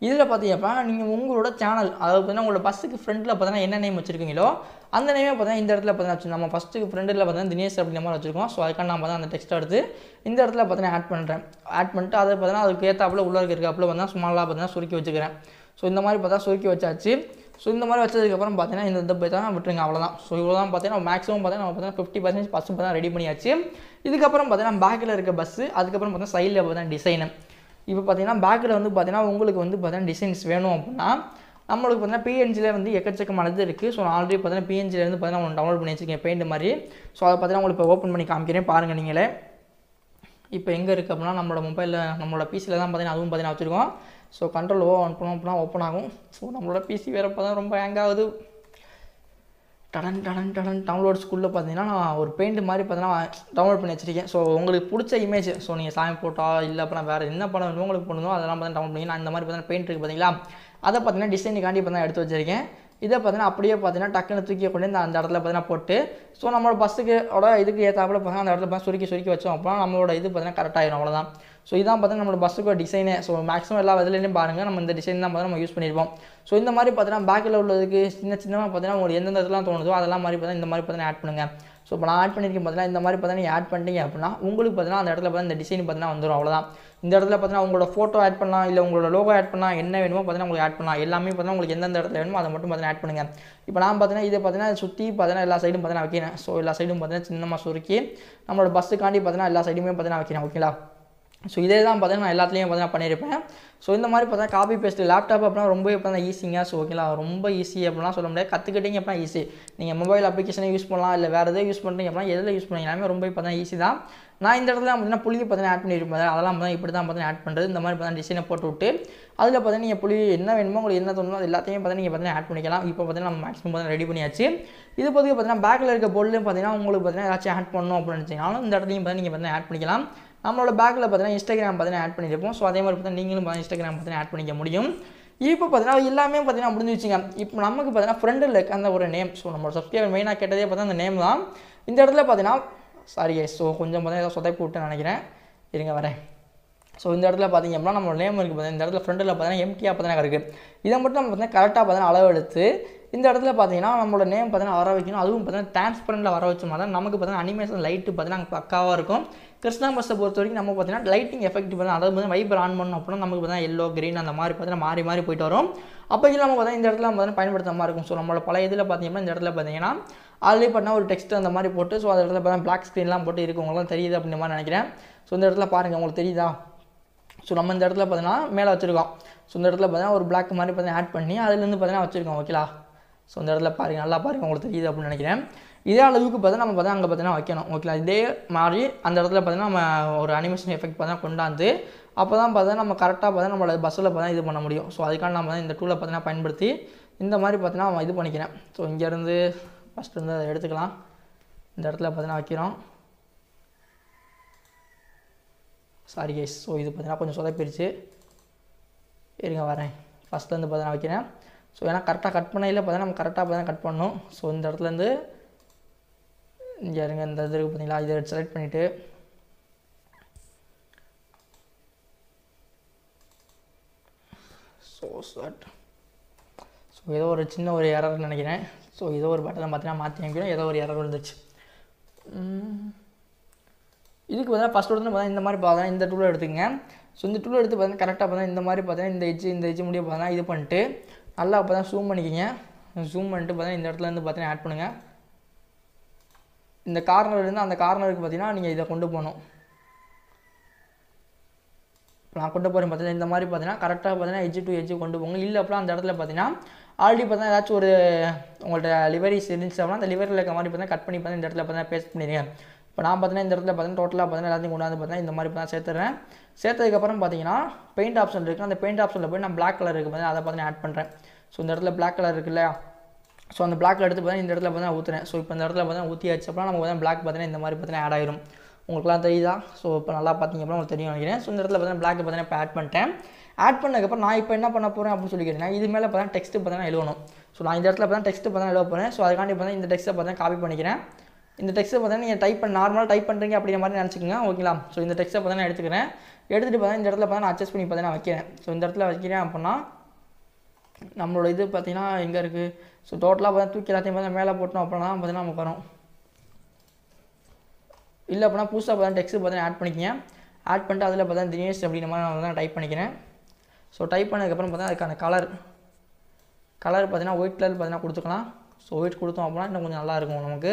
இதில் பார்த்தீங்கப்பா நீங்கள் உங்களோட சேனல் அதாவது பார்த்தீங்கன்னா உங்களோட பஸ்ஸுக்கு ஃப்ரெண்டில் பார்த்தீங்கன்னா என்ன நேம் வச்சுருக்கீங்களோ அந்த நேமே பார்த்தீங்கன்னா இந்த இடத்துல பார்த்தீங்கன்னா நம்ம ஃபஸ்ட்டுக்கு ஃப்ரெண்டில் பார்த்தீங்கன்னா தினேஷ் அப்படிங்கிற மாதிரி வச்சிருக்கோம் ஸோ அதுக்காக நான் பார்த்தா அந்த டெக்ஸ்ட் எடுத்து இந்த இடத்துல பார்த்தீங்கன்னா ஆட் பண்ணுறேன் ஆட் பண்ணிட்டு அதை பார்த்தீங்கன்னா அதுக்கு ஏற்றாப்புல உள்ள இருக்காப்புல பார்த்தீங்கன்னா ஸ்மாலாக பார்த்தீங்கன்னா சுருக்கி வச்சுக்கிறேன் ஸோ இந்த மாதிரி பார்த்தா சுருக்கி வச்சாச்சு ஸோ இந்த மாதிரி வச்சதுக்கப்புறம் பார்த்தீங்கன்னா இந்த இந்த பார்த்தா விட்டுருங்க அவ்வளோதான் ஸோ இவ்வளோ தான் பார்த்தீங்கன்னா மேக்ஸிமம் பார்த்தீங்கன்னா நம்ம பார்த்தீங்கன்னா ஃபிஃப்டி பர்சன்டேஜ் பஸ்ஸு பார்த்தா ரெடி பண்ணியாச்சு இதுக்கப்புறம் பார்த்தீங்கன்னா பேக்கில் இருக்க பஸ்ஸு அதுக்கப்புறம் பார்த்தீங்கன்னா சைடில் பார்த்தீங்கன்னா டிசைனு இப்போ பார்த்தீங்கன்னா பேக்கில் வந்து பார்த்தீங்கன்னா உங்களுக்கு வந்து பார்த்தீங்கன்னா டிசைன்ஸ் வேணும் அப்படின்னா நம்மளுக்கு பார்த்தீங்கன்னா பிஎன்ஜியில் வந்து எக்கச்சக்கமானது இருக்குது ஸோ நான் ஆல்ரெடி பார்த்தீங்கன்னா பிஎன்ஜிலேருந்து பார்த்தீங்கன்னா ஒன்று டவுன்லோட் பண்ணி வச்சுருக்கேன் பெயிண்ட் மாதிரி ஸோ அதை பார்த்தீங்கன்னா உங்களுக்கு இப்போ ஓப்பன் பண்ணி காமிக்கிறேன் பாருங்கள் நீங்களே இப்போ எங்கே இருக்குது அப்படின்னா நம்மளோட மொபைலில் நம்மளோட பிசியில் தான் பார்த்தீங்கன்னா அதுவும் பார்த்தீங்கன்னா வச்சுருக்கோம் ஸோ கண்ட்ரோல் ஓ ஆன் பண்ணோம் அப்படின்னா ஓப்பன் ஆகும் ஸோ நம்மளோட பிசி வேறு இப்போ தான் ரொம்ப ஹேங் ஆகுது டடன் டடன் டடன் டவுன்லோட் ஸ்கூலில் பார்த்தீங்கன்னா நான் ஒரு பெயிண்ட் மாதிரி பார்த்தீங்கன்னா டவுன்லோட் பண்ணி வச்சிருக்கேன் ஸோ உங்களுக்கு பிடிச்ச இமேஜ் ஸோ நீங்கள் சாமி போட்டோ இல்லை அப்புறம் வேறு என்ன படம் உங்களுக்கு பண்ணுதோ அதெல்லாம் பார்த்தா டவுன் பண்ணி நான் இந்த மாதிரி பார்த்தீங்கன்னா பெயிண்ட் இருக்குது பார்த்தீங்களா அதை பார்த்தீங்கன்னா டிசைனுக்காண்டி பார்த்தீங்கன்னா எடுத்து வச்சிருக்கேன் இதை பார்த்தீங்கன்னா அப்படியே பார்த்தீங்கன்னா டக்குன்னு தூக்கி கொண்டு அந்த இடத்துல பார்த்தீங்கன்னா போட்டு ஸோ நம்மளோட பஸ்ஸுக்கோட இதுக்கு ஏற்றாப்புல பார்த்தீங்கன்னா அந்த இடத்துல பார்த்தா சுருக்கி சுருக்கி வச்சோம் அப்படின்னா நம்மளோட இது பார்த்தீங்கன்னா கரெக்டாகிடும் அவ்வளோதான் ஸோ இதான் பார்த்தீங்கன்னா நம்மளோட பஸ்ஸுக்கு டிசைனே ஸோ மேக்ஸிமம் எல்லா விதிலையும் பாருங்கள் நம்ம இந்த டிசைன் தான் பார்த்தீங்கன்னா நம்ம யூஸ் பண்ணியிருப்போம் ஸோ இந்த மாதிரி பார்த்தீங்கன்னா பேக்கில் உள்ளதுக்கு சின்ன சின்னமாக பார்த்தீங்கன்னா உங்களுக்கு எந்தெந்த இதெல்லாம் தோணுதோ அதெல்லாம் மாதிரி பார்த்தீங்கன்னா இந்த மாதிரி பார்த்தீங்கன்னா ஆட் பண்ணுங்கள் ஸோ இப்போ நான் ஆட் பண்ணியிருக்கேன் பார்த்தீங்கன்னா இந்த மாதிரி பார்த்தீங்கன்னா ஆட் பண்ணிட்டீங்க அப்படின்னா உங்களுக்கு பார்த்தீங்கன்னா அந்த இடத்துல பார்த்தீங்கன்னா இந்த டிசைன் பார்த்தீங்கன்னா வந்துடும் அவ்வளோதான் இந்த இடத்துல பார்த்தீங்கன்னா உங்களோட ஃபோட்டோ ஆட் பண்ணலாம் இல்லை உங்களோட லோகோ ஆட் பண்ணலாம் என்ன வேணுமோ பார்த்தீங்கன்னா உங்களுக்கு ஆட் பண்ணலாம் எல்லாமே பார்த்தீங்கன்னா உங்களுக்கு எந்தெந்த இடத்துல வேணுமோ அதை மட்டும் பார்த்தீங்கன்னா ஆட் பண்ணுங்கள் இப்போ நான் பார்த்தீங்கன்னா இதை பார்த்தீங்கன்னா சுற்றி பார்த்தீங்கன்னா எல்லா சைடும் பார்த்தீங்கன்னா வைக்கிறேன் ஸோ எல்லா சைடும் பார்த்தீங்கன்னா சின்னமாக சுருக்கி நம்மளோட பஸ்ஸுக்காண்டி பார்த்தீங்கன்னா எல்லா சைடுமே பார்த்தீங்கன்னா வைக்கிறேன் ஓகேங்களா ஸோ இதே தான் பார்த்தீங்கன்னா நான் எல்லாத்துலேயும் பார்த்தீங்கன்னா பண்ணியிருப்பேன் ஸோ இந்த மாதிரி பார்த்தா காப்பி பேஸ்ட்டு லேப்டாப் அப்படின்னா ரொம்ப இப்போ தான் ஈஸிங்காக ஸோ ஓகேங்களா ரொம்ப ஈஸி அப்படிலாம் சொல்ல முடியாது கற்றுக்கிட்டீங்க அப்படின்னா ஈஸி நீங்கள் மொபைல் அப்ளிகேஷனை யூஸ் பண்ணலாம் இல்லை வேறு எதாவது யூஸ் பண்ணுறீங்க அப்படின்னா எதில் யூஸ் பண்ணிக்கலாமே எல்லாமே ரொம்ப இப்போ ஈஸி தான் நான் இந்த இடத்துல பார்த்தீங்கன்னா புளி பார்த்தீங்கன்னா ஆட் பண்ணியிருப்பேன் அதெல்லாம் பார்த்தா இப்படி தான் பார்த்தீங்கன்னா ஆட் பண்ணுறது இந்த மாதிரி பார்த்தா டிசைனை போட்டு விட்டு அதில் பார்த்தீங்கன்னா நீங்கள் புளி என்ன வேணுமோ உங்களுக்கு என்ன தோணுமோ அது எல்லாத்தையும் பார்த்தீங்கன்னா நீங்கள் பார்த்தீங்கன்னா ஆட் பண்ணிக்கலாம் இப்போ பார்த்தீங்கன்னா நம்ம மேக்ஸிமம் பார்த்தீங்கன்னா ரெடி பண்ணியாச்சு இது பார்த்து பார்த்தீங்கன்னா பேக்கில் இருக்க பொருளையும் பார்த்தீங்கன்னா உங்களுக்கு பார்த்தீங்கன்னா ஏதாச்சும் ஆட் பண்ணணும் அப்படின்னு நினச்சிங்கனாலும் இந்த இடத்துலையும் பார்த்தீங்கன்னா நீங்கள் பார்த்தீங்கன்னா ஆட் பண்ணிக்கலாம் நம்மளோட பேக்கில் பார்த்தீங்கன்னா இன்ஸ்டாகிராம் பார்த்தீங்கன்னா ஆட் பண்ணியிருப்போம் ஸோ அதே மாதிரி பார்த்தீங்கன்னா நீங்களும் பார்த்தீங்கன்னா இன்ஸ்டாகிராம் பார்த்தீங்கன்னா ஆட் பண்ணிக்க முடியும் இப்போ பார்த்தீங்கன்னா எல்லாமே பார்த்தீங்கன்னா வச்சுங்க இப்போ நமக்கு பார்த்தீங்கன்னா ஃப்ரெண்டில் இருக்க அந்த ஒரு நேம் ஸோ நம்மளோட சப்ஸ்கிரைபர் மெயினாக கேட்டதே பார்த்தீங்கன்னா அந்த நேம் தான் இந்த இடத்துல பார்த்தீங்கன்னா சாரி ஸோ கொஞ்சம் பார்த்தீங்கன்னா ஏதோ சொதைப்பு விட்டு நினைக்கிறேன் இருங்க வரேன் ஸோ இந்த இடத்துல பார்த்தீங்க அப்படின்னா நம்ம நேம் இருக்குது பார்த்தீங்கன்னா இந்த இடத்துல ஃப்ரெண்டில் பார்த்தீங்கன்னா எம்டியாக பார்த்தீங்கன்னா இருக்குது இதை மட்டும் நம்ம பார்த்தீங்கன்னா கரெக்டாக பார்த்தீங்கன்னா அளவு எடுத்து இந்த இடத்துல பார்த்தீங்கன்னா நம்மளோட நேம் பார்த்தீங்கன்னா வர வைக்கணும் அதுவும் பார்த்தீங்கன்னா டிரான்ஸ்பரண்ட்டில் வர வச்சோம்னா தான் நமக்கு பார்த்தீங்கன்னா அனிமேஷன் லைட்டு பார்த்தீங்கன்னா அங்கே பக்காவாக இருக்கும் கிருஷ்ணா பஸ்ஸை பொறுத்த வரைக்கும் நம்ம பார்த்தீங்கன்னா லைட்டிங் எஃபெக்ட் பண்ணலாம் அதாவது வந்து வைப்பர் ஆன் பண்ணோம் அப்படின்னா நமக்கு பார்த்தீங்கன்னா எல்லோ கிரீன் அந்த மாதிரி பார்த்தீங்கன்னா மாறி மாறி போயிட்டு வரும் அப்போ இல்லாமல் பார்த்தீங்கன்னா இந்த இடத்துல பார்த்தீங்கன்னா பயன்படுத்த மாதிரி இருக்கும் ஸோ நம்மளோட பழைய இதில் பார்த்தீங்கன்னா இந்த இடத்துல பார்த்தீங்கன்னா ஆல்ரெடி பண்ணால் ஒரு டெக்ஸ்ட் அந்த மாதிரி போட்டு ஸோ அந்த இடத்துல பார்த்தீங்கன்னா பிளாக் ஸ்க்ரீன்லாம் போட்டு இருக்கவங்களாம் தெரியுது அப்படின்ற மாதிரி நினைக்கிறேன் ஸோ இந்த இடத்துல பாருங்கள் உங்களுக்கு தெரியுதா ஸோ நம்ம இந்த இடத்துல பார்த்தீங்கன்னா மேலே வச்சுருக்கோம் ஸோ இந்த இடத்துல பார்த்தீங்கன்னா ஒரு பிளாக் மாதிரி பார்த்தீங்கன்னா ஆட் பண்ணி அதுலேருந்து பார்த்தீங்கன்னா வச்சுருக்கோம் ஓகேலா ஸோ இந்த இடத்துல பாருங்கள் நல்லா பாருங்கள் உங்களுக்கு தெரியுது அப்படின்னு நினைக்கிறேன் இதே அளவுக்கு பார்த்தா நம்ம பார்த்தா அங்கே பார்த்தீங்கன்னா வைக்கணும் ஓகேங்களா இதே மாதிரி அந்த இடத்துல பார்த்தீங்கன்னா நம்ம ஒரு அனிமேஷன் எஃபெக்ட் பார்த்தா கொண்டாந்து அப்போ தான் பார்த்தா நம்ம கரெக்டாக பார்த்தா நம்மளோட பஸ்ஸில் பார்த்தா இது பண்ண முடியும் ஸோ அதுக்காக நம்ம தான் இந்த டூலை பார்த்தினா பயன்படுத்தி இந்த மாதிரி பார்த்தினா அவன் இது பண்ணிக்கிறேன் ஸோ இங்கேருந்து ஃபஸ்ட்டு வந்து அதை எடுத்துக்கலாம் இந்த இடத்துல பார்த்தீங்கன்னா வைக்கிறோம் சாரி கேஸ் ஸோ இது பார்த்தீங்கன்னா கொஞ்சம் சொதப்பிடுச்சு இருங்க வரேன் ஃபஸ்ட்லேருந்து பார்த்தீங்கன்னா வைக்கிறேன் ஸோ ஏன்னா கரெக்டாக கட் பண்ணையில் பார்த்தீங்கன்னா நம்ம கரெக்டாக பார்த்தீங்கன்னா கட் பண்ணணும் ஸோ இந்த இடத்துலேருந்து இங்கே இருங்க இந்த இது இருக்குது பார்த்தீங்களா இதை செலக்ட் பண்ணிவிட்டு ஸோ சட் ஸோ ஏதோ ஒரு சின்ன ஒரு எரர்னு நினைக்கிறேன் ஸோ ஏதோ ஒரு பட்டனை பார்த்தீங்கன்னா மாற்றி அமைக்கணும் ஏதோ ஒரு எரர் வந்துச்சு இதுக்கு பார்த்தா ஃபஸ்ட் ஒருத்தர் பார்த்தா இந்த மாதிரி பார்த்தா இந்த டூலை எடுத்துக்கங்க ஸோ இந்த டூலை எடுத்து பார்த்தீங்கன்னா கரெக்டாக பார்த்தா இந்த மாதிரி பார்த்தீங்கன்னா இந்த எச்சு இந்த இச்சு முடிய பார்த்தா இது பண்ணிட்டு நல்லா அப்போ தான் ஜூம் பண்ணிக்கிங்க ஜூம் பண்ணிட்டு பார்த்தா இந்த இடத்துல இருந்து பார்த்தீங்கன்னா ஆட் பண்ணுங்கள் இந்த கார்னர் இருந்து அந்த கார்னருக்கு பார்த்தீங்கன்னா நீங்கள் இதை கொண்டு போகணும் நான் கொண்டு போகிறேன் பார்த்தீங்கன்னா இந்த மாதிரி பார்த்தீங்கன்னா கரெக்டாக பார்த்தீங்கன்னா எஜ்ஜு டு எஜ்ஜு கொண்டு போங்க இல்லை அப்படிலாம் அந்த இடத்துல பார்த்தீங்கன்னா ஆல்ரெடி பார்த்தீங்கன்னா ஏதாச்சும் ஒரு உங்கள்கிட்ட லிவரிஸ் இருந்துச்சு அப்படின்னா அந்த லிவரில் இருக்க மாதிரி பார்த்தீங்கன்னா கட் பண்ணி பார்த்தீங்கன்னா இந்த இடத்துல பார்த்தீங்கன்னா பேஸ்ட் பண்ணிடுங்க இப்போ நான் பார்த்தீங்கன்னா இந்த இடத்துல பார்த்தீங்கன்னா டோட்டலாக பார்த்தீங்கன்னா எல்லாத்தையும் கொண்டாந்து பார்த்தீங்கன்னா இந்த மாதிரி பார்த்தீங்கன்னா சேர்த்துறேன் சேர்த்ததுக்கப்புறம் பார்த்தீங்கன்னா பெயிண்ட் ஆப்ஷன் இருக்குது அந்த பெயிண்ட் ஆப்ஷனில் போய் நான் பிளாக் கலர் இருக்குது பார்த்தீங்கன்னா அதை பார்த்தீங்கன்னா ஆட் பண்ணுறேன் ஸோ இந்த இடத்துல பிளாக் கலர் இருக்குல்ல ஸோ அந்த பிளாக்கில் எடுத்து பார்த்தா இந்த இடத்துல பார்த்தா ஊற்றுறேன் ஸோ இப்போ இந்த இடத்துல பார்த்தா ஊற்றியாச்சு அப்படின்னா நமக்கு பார்த்தா பிளாக் பார்த்தீங்கன்னா இந்த மாதிரி பார்த்தீங்கன்னா ஆட் ஆயிரும் உங்களுக்குலாம் தெரியுதா ஸோ இப்போ நல்லா பார்த்தீங்க அப்படின்னா உங்களுக்கு தெரியும் நினைக்கிறேன் ஸோ இந்த இடத்துல பார்த்தீங்கன்னா பிளாக் பார்த்தீங்கன்னா இப்போ ஆட் பண்ணிட்டேன் ஆட் பண்ணதுக்கப்புறம் நான் இப்போ என்ன பண்ண போகிறேன் அப்படின்னு சொல்லி கேட்டேன் இது மேலே பார்த்தா டெக்ஸ்ட்டு பார்த்தீங்கன்னா எழுதணும் ஸோ நான் இந்த இடத்துல பார்த்தா டெக்ஸ்ட்டு பார்த்தா எழுத போகிறேன் ஸோ அதுக்காண்டி பார்த்தா இந்த டெக்ஸ்ட்டை பார்த்தா காப்பி பண்ணிக்கிறேன் இந்த டெக்ஸ்ட்டை பார்த்தா நீங்கள் டைப் பண்ண நார்மலாக டைப் பண்ணுறீங்க அப்படிங்கிற மாதிரி நினச்சிக்கோங்க ஓகேங்களா ஸோ இந்த டெக்ஸ்ட்டை பார்த்தா நான் எடுத்துக்கிறேன் எடுத்துகிட்டு பார்த்தா இந்த இடத்துல பார்த்தா நான் அட்ஜஸ்ட் பண்ணி பார்த்தா நான் வைக்கிறேன் ஸோ இந்த இடத்துல வைக்கிறேன் அப்படின்னா நம்மளோட இது பார்த்தீங்கன்னா எங்கே இருக்குது ஸோ டோட்டலாக பார்த்தா தூக்கி எல்லாத்தையும் பார்த்தா மேலே போட்டோம் அப்படின்னா பார்த்தீங்கன்னா நமக்கு வரும் இல்லை அப்படின்னா புதுசாக பார்த்தா டெக்ஸ்ட் பார்த்தீங்கன்னா ஆட் பண்ணிக்கங்க ஆட் பண்ணிட்டு அதில் பார்த்தா தினேஷ் அப்படின்ற மாதிரி நான் தான் டைப் பண்ணிக்கிறேன் ஸோ டைப் பண்ணதுக்கப்புறம் பார்த்தீங்கன்னா அதுக்கான கலர் கலர் பார்த்தீங்கன்னா ஒயிட் கலர் பார்த்தீங்கன்னா கொடுத்துக்கலாம் ஸோ ஒயிட் கொடுத்தோம் அப்படின்னா இன்னும் கொஞ்சம் நல்லாயிருக்கும் நமக்கு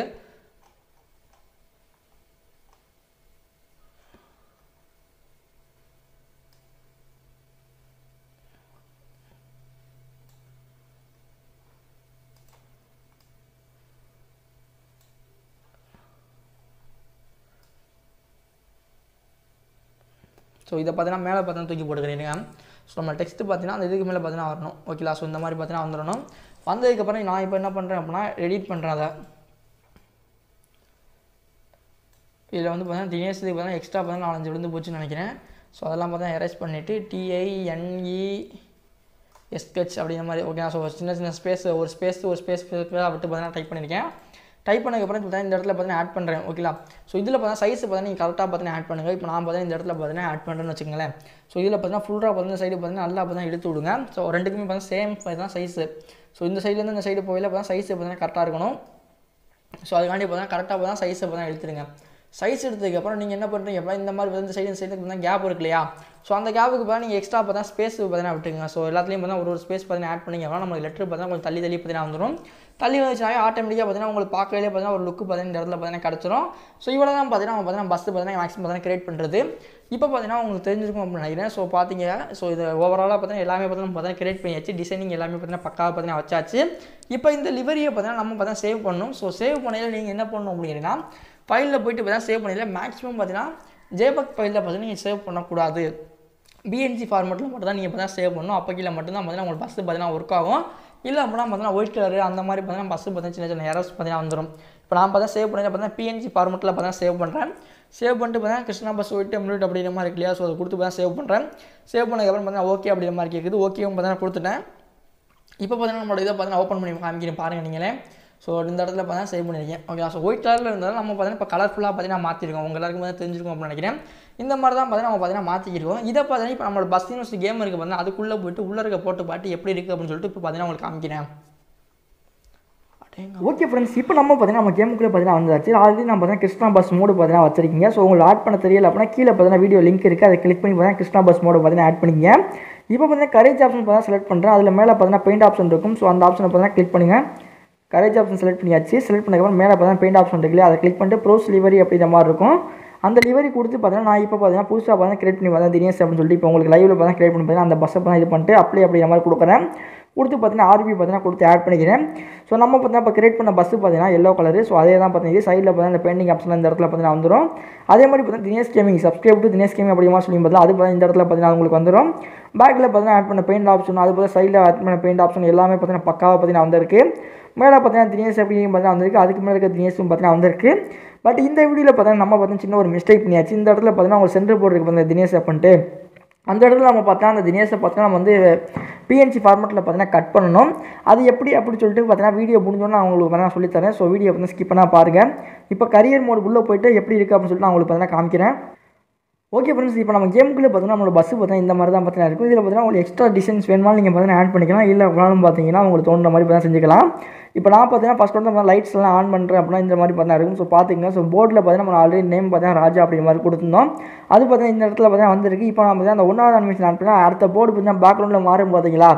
ஸோ இதை பார்த்தீங்கன்னா மேலே பார்த்தீங்கன்னா தூக்கி போட்டுக்கிறீங்க ஸோ நம்ம டெக்ஸ்ட்டு பார்த்தீங்கன்னா அந்த இதுக்கு மேலே பார்த்தீங்கன்னா வரணும் ஓகேலா ஸோ இந்த மாதிரி பார்த்தீங்கன்னா வந்துடணும் வந்ததுக்கப்புறம் நான் இப்போ என்ன பண்ணுறேன் அப்படின்னா எடிட் பண்ணுறேன் இதில் வந்து பார்த்தீங்கன்னா தினேஷ் இதுக்கு எக்ஸ்ட்ரா பார்த்தீங்கன்னா நாலஞ்சு விழுந்து போச்சுன்னு நினைக்கிறேன் ஸோ அதெல்லாம் பார்த்தா எரேஸ் பண்ணிவிட்டு டிஐஎன்இ எஸ்கெச் e அப்படிங்கிற மாதிரி ஓகே ஸோ சின்ன சின்ன ஸ்பேஸ் ஒரு ஸ்பேஸ் ஒரு ஸ்பேஸ் விட்டு பார்த்தீங்கன்னா டைப் பண்ணியிருக்கேன் டைப் இப்போ தான் இந்த இடத்துல பார்த்தீங்கன்னா ஆட் பண்ணுறேன் ஓகேலா ஸோ இதில் பார்த்தீங்கன்னா சைஸ் பார்த்தீங்கன்னா நீங்கள் கரெக்டாக பார்த்தீங்கன்னா ஆட் பண்ணுங்கள் இப்போ நான் பார்த்தீங்கன்னா இந்த இடத்துல பார்த்தீங்கன்னா ஆட் பண்ணுறேன்னு வச்சுக்கோங்களேன் ஸோ இதில் பார்த்தீங்கன்னா ஃபுல்லாக பார்த்தீங்கன்னா சைடு பார்த்தீங்கன்னா நல்லா பார்த்தீங்கன்னா எடுத்து விடுங்க ஸோ ரெண்டுக்குமே பார்த்தீங்கன்னா சேம் பார்த்தீங்கன்னா சைஸு ஸோ இந்த சைட்லேருந்து இந்த சைடு போயில் பார்த்தீங்கன்னா சைஸ் பார்த்தீங்கன்னா கரெக்டாக இருக்கணும் ஸோ அதுக்காண்டி பார்த்தீங்கன்னா கரெக்டாக பார்த்தீங்கன்னா சைஸ் பார்த்தீங்கன்னா எடுத்துருங்க சைஸ் எடுத்ததுக்கப்புறம் நீங்கள் என்ன பண்ணுறீங்க இந்த மாதிரி வந்து சைடு இந்த சைடு பார்த்தீங்கன்னா கேப் இருக்கு இல்லையா ஸோ அந்த கேப்புக்கு பார்த்தா நீங்கள் எக்ஸ்ட்ரா பார்த்தா ஸ்பேஸ் பார்த்தீங்கன்னா விட்டுங்க ஸோ எல்லாத்துலேயும் பார்த்தா ஒரு ஒரு ஸ்பேஸ் பார்த்தீங்கன்னா ஆட் பண்ணிங்க அப்புறம் நம்ம லெட்டர் பார்த்தா கொஞ்சம் தள்ளி தள்ளி பார்த்தீங்கன்னா வந்துடும் தள்ளி வந்துச்சுனாவே ஆட்டோமேட்டிக்காக பார்த்தீங்கன்னா உங்களுக்கு பார்க்கவே பார்த்தீங்கன்னா ஒரு லுக்கு பார்த்தீங்கன்னா இந்த இடத்துல பார்த்தீங்கன்னா கிடச்சிரும் ஸோ இவ்வளோ தான் பார்த்தீங்கன்னா நம்ம பார்த்தீங்கன்னா பஸ் பார்த்தீங்கன்னா மேக்ஸிமம் பார்த்தீங்கன்னா கிரியேட் பண்ணுறது இப்போ பார்த்தீங்கன்னா உங்களுக்கு தெரிஞ்சிருக்கும் அப்படின்னு நினைக்கிறேன் ஸோ பார்த்தீங்க ஸோ இது ஓவராலாக பார்த்தீங்கன்னா எல்லாமே பார்த்தீங்கன்னா பார்த்தீங்கன்னா கிரியேட் பண்ணியாச்சு டிசைனிங் எல்லாமே பார்த்தீங்கன்னா பக்காவாக பார்த்தீங்கன்னா வச்சாச்சு இப்போ இந்த லிவரியை பார்த்தீங்கன்னா நம்ம பார்த்தீங்கன்னா சேவ் பண்ணணும் ஸோ சேவ் பண்ணையில் நீங்கள் என்ன பண்ணணும் அப்படின்னா ஃபைலில் போயிட்டு இப்போ சேவ் பண்ணிடல மேக்ஸிமம் பார்த்தீங்கன்னா ஜேபக் ஃபைலில் பார்த்தீங்கன்னா நீங்கள் சேவ் பண்ணக்கூடாது பிஎன்சி ஃபார்மெட்டில் மட்டும் தான் நீங்கள் இப்போ சேவ் பண்ணணும் அப்போ கீழே மட்டும்தான் பார்த்தீங்கன்னா உங்களுக்கு பஸ்ஸு பார்த்தீங்கன்னா ஒர்க் ஆகும் இல்லை அப்படின்னா பார்த்தீங்கன்னா ஒயிட் கலர் அந்த மாதிரி பார்த்தீங்கன்னா பஸ்ஸு பார்த்தீங்கன்னா சின்ன சின்ன ஹேரஸ் பார்த்தீங்கன்னா வந்துடும் இப்போ நான் பார்த்தா சேவ் பண்ணி பார்த்தீங்கன்னா பிஎன்ஜி ஃபார்மெட்டில் பார்த்தீங்கன்னா சேவ் பண்ணுறேன் சேவ் பண்ணிட்டு பார்த்தீங்கன்னா கிருஷ்ணா பஸ் விட்டு மினிட் அப்படிங்கிற மாதிரி இல்லையா ஸோ அதை கொடுத்து பார்த்தா சேவ் பண்ணுறேன் சேவ் பண்ணதுக்கப்புறம் பார்த்தீங்கன்னா ஓகே அப்படிங்கிற மாதிரி கேட்குது ஓகேவும் பார்த்தீங்கன்னா கொடுத்துட்டேன் இப்போ பார்த்தீங்கன்னா நம்மளோட இதை பார்த்தீங்கன்னா ஓப்பன் பண்ணி காமிக்கிறேன் பாருங்கள் நீங்களே ஸோ இந்த இடத்துல பார்த்தீங்கன்னா சேவ் பண்ணியிருக்கேன் ஓகே ஸோ ஒயிட் கலரில் இருந்தாலும் நம்ம பார்த்தீங்கன்னா இப்போ கலர்ஃபுல்லாக பார்த்தீங்கன்னா மாற்றிருக்கோம் உங்கள் எல்லாருக்கும் வந்து தெரிஞ்சிருக்கும் அப்படின்னு நினைக்கிறேன் இந்த மாதிரி தான் பார்த்தீங்கன்னா நம்ம பார்த்தீங்கன்னா மாற்றிருக்கோம் இதை பார்த்தீங்கன்னா இப்போ நம்மளோட பஸ் யூனிவர்சிட்டி கேம் இருக்குது பார்த்தீங்கன்னா அதுக்குள்ளே போயிட்டு உள்ளே இருக்க போட்டு பாட்டு எப்படி இருக்குது அப்படின்னு சொல்லிட்டு இப்போ பார்த்தீங்கன்னா உங்களுக்கு காமிக்கிறேன் ஓகே ஃப்ரெண்ட்ஸ் இப்போ நம்ம பார்த்தீங்கன்னா நம்ம கேமுக்குள்ளே பார்த்தீங்கன்னா வந்தாச்சு ஆல்ரெடி நம்ம பார்த்தீங்கன்னா கிருஷ்ணா பஸ் மோடு பார்த்தீங்கன்னா வச்சிருக்கீங்க ஸோ உங்களுக்கு ஆட் பண்ண தெரியல அப்படின்னா கீழே பார்த்தீங்கன்னா வீடியோ லிங்க் இருக்குது அதை கிளிக் பண்ணி பார்த்தீங்கன்னா கிருஷ்ணா பஸ் மோடு பார்த்தீங்கன்னா ஆட் பண்ணிக்கங்க இப்போ பார்த்தீங்கன்னா கரேஜ் ஆப்ஷன் பார்த்தீங்கன்னா செலக்ட் பண்ணுறேன் அதில் மேலே பார்த்தீங்கன்னா பெயிண்ட் ஆப்ஷன் இருக்கும் ஸோ அந்த ஆப்ஷனை பார்த்தீங்கன்னா கிளிக் பண்ணுங்கள் கரேஜ் ஆப்ஷன் செலக்ட் பண்ணியாச்சு செலக்ட் பண்ணக்கப்புறம் மேலே பார்த்தா பெயிண்ட் ஆப்ஷன் இருக்குல்ல அதை கிளிக் பண்ணிட்டு ப்ரோஸ் லிவரி அப்படிங்கிற மாதிரி இருக்கும் அந்த லிவரி கொடுத்து பார்த்தீங்கன்னா நான் இப்போ பார்த்தீங்கன்னா புதுசாக பார்த்தா கிரியேட் பண்ணி பார்த்தா தினேஷ் அப்படின்னு சொல்லிட்டு இப்போ உங்களுக்கு லைவில் பார்த்தா கிரியேட் பண்ணி பார்த்தீங்கன்னா அந்த பஸ்ஸை பார்த்தா இது பண்ணிட்டு அப்ளை அப்படிங்கிற மாதிரி கொடுக்குறேன் கொடுத்து பார்த்தீங்கன்னா ஆர்பி பார்த்தீங்கன்னா கொடுத்து ஆட் பண்ணிக்கிறேன் ஸோ நம்ம பார்த்தீங்கன்னா இப்போ கிரியேட் பண்ண பஸ்ஸு பார்த்தீங்கன்னா எல்லோ கலர் ஸோ அதே தான் பார்த்தீங்கன்னா சைடில் பார்த்தீங்கன்னா இந்த பெண்டிங் ஆப்ஷன் இந்த இடத்துல பார்த்தீங்கன்னா வந்துடும் அதே மாதிரி பார்த்தீங்கன்னா Dinesh gaming subscribe to Dinesh gaming அப்படிமா சொல்லி பார்த்தா அது பார்த்தா இந்த இடத்துல பார்த்தீங்கன்னா உங்களுக்கு வந்துடும் பேக்கில் பார்த்தீங்கன்னா ஆட் பண்ண பெயிண்ட் ஆப்ஷன் அது போல் சைடில் ஆட் பண்ண பெயிண்ட் ஆப்ஷன் எல்லாமே பார்த்தீங்கன்னா பக்காவாக பார்த்தீங்கன்னா வந்திருக்கு மேலே பார்த்தீங்கன்னா தினேஷ் அப்படின்னு பார்த்தீங்கன்னா வந்திருக்கு அதுக்கு மேலே இருக்க தினேஷும் பார்த்தீங்கன்னா வந்திருக்கு பட் இந்த வீடியோவில் பார்த்தீங்கன்னா நம்ம பார்த்தீங்கன்னா சின்ன ஒரு மிஸ்டேக் பண்ணியாச்சு இந்த இடத்துல பார்த்தீங்கன்னா உங்களுக்கு சென்டர் போர்டுக்கு பார்த்தீங்கன்னா தினேஷ் அப்பன்ட்டு அந்த இடத்துல நம்ம பார்த்தோன்னா அந்த தினேஷை பார்த்தோன்னா நம்ம வந்து பிஎன்சி ஃபார்மெட்டில் பார்த்தீங்கன்னா கட் பண்ணணும் அது எப்படி அப்படின்னு சொல்லிட்டு பார்த்தீங்கன்னா வீடியோ முடிஞ்சோன்னு நான் உங்களுக்கு பார்த்தா சொல்லித்தரேன் ஸோ வீடியோ பார்த்தீங்கன்னா ஸ்கிப் பண்ணால் பாருங்கள் இப்போ கரியர் மோடு உள்ளே போயிட்டு எப்படி இருக்குது அப்படின்னு சொல்லிட்டு நான் உங்களுக்கு பார்த்தீங்கன்னா காமிக்கிறேன் ஓகே ஃப்ரெண்ட்ஸ் இப்போ நம்ம கேமுக்குள்ளே பார்த்தீங்கன்னா நம்மளோட பஸ்ஸு பார்த்தீங்கன்னா இந்த மாதிரி தான் பார்த்தீங்கன்னா இருக்கும் இதில் பார்த்தீங்கன்னா உங்களுக்கு எக்ஸ்ட்ரா டிஸ்டன்ஸ் வேணுமாலும் நீங்கள் பார்த்தீங்கன்னா ஆட் பண்ணிக்கலாம் இல்லை அப்படின்னாலும் பார்த்தீங்கன்னா உங்களுக்கு தோன்ற மாதிரி பார்த்தீங்கன்னா செஞ்சுக்கலாம் இப்போ நான் பார்த்தீங்கன்னா ஃபஸ்ட் வந்து லைட்ஸ் லைட்ஸ்லாம் ஆன் பண்ணுறேன் அப்படின்னா இந்த மாதிரி பார்த்தா இருக்கும் ஸோ பார்த்திங்கன்னா ஸோ போர்டில் பார்த்தீங்கன்னா நம்ம ஆல்ரெடி நேம் பார்த்தீங்கன்னா ராஜா அப்படிங்கிற மாதிரி கொடுத்துருந்தோம் அது பார்த்தீங்கன்னா இந்த இடத்துல பார்த்தீங்கன்னா வந்திருக்கு இப்போ நம்ம அந்த ஒன்றாவது அனிமேஷன் ஆட் பண்ணால் அடுத்த போர்டு பார்த்தீங்கன்னா பேக்ரவுண்டில் மாறும் பார்த்தீங்களா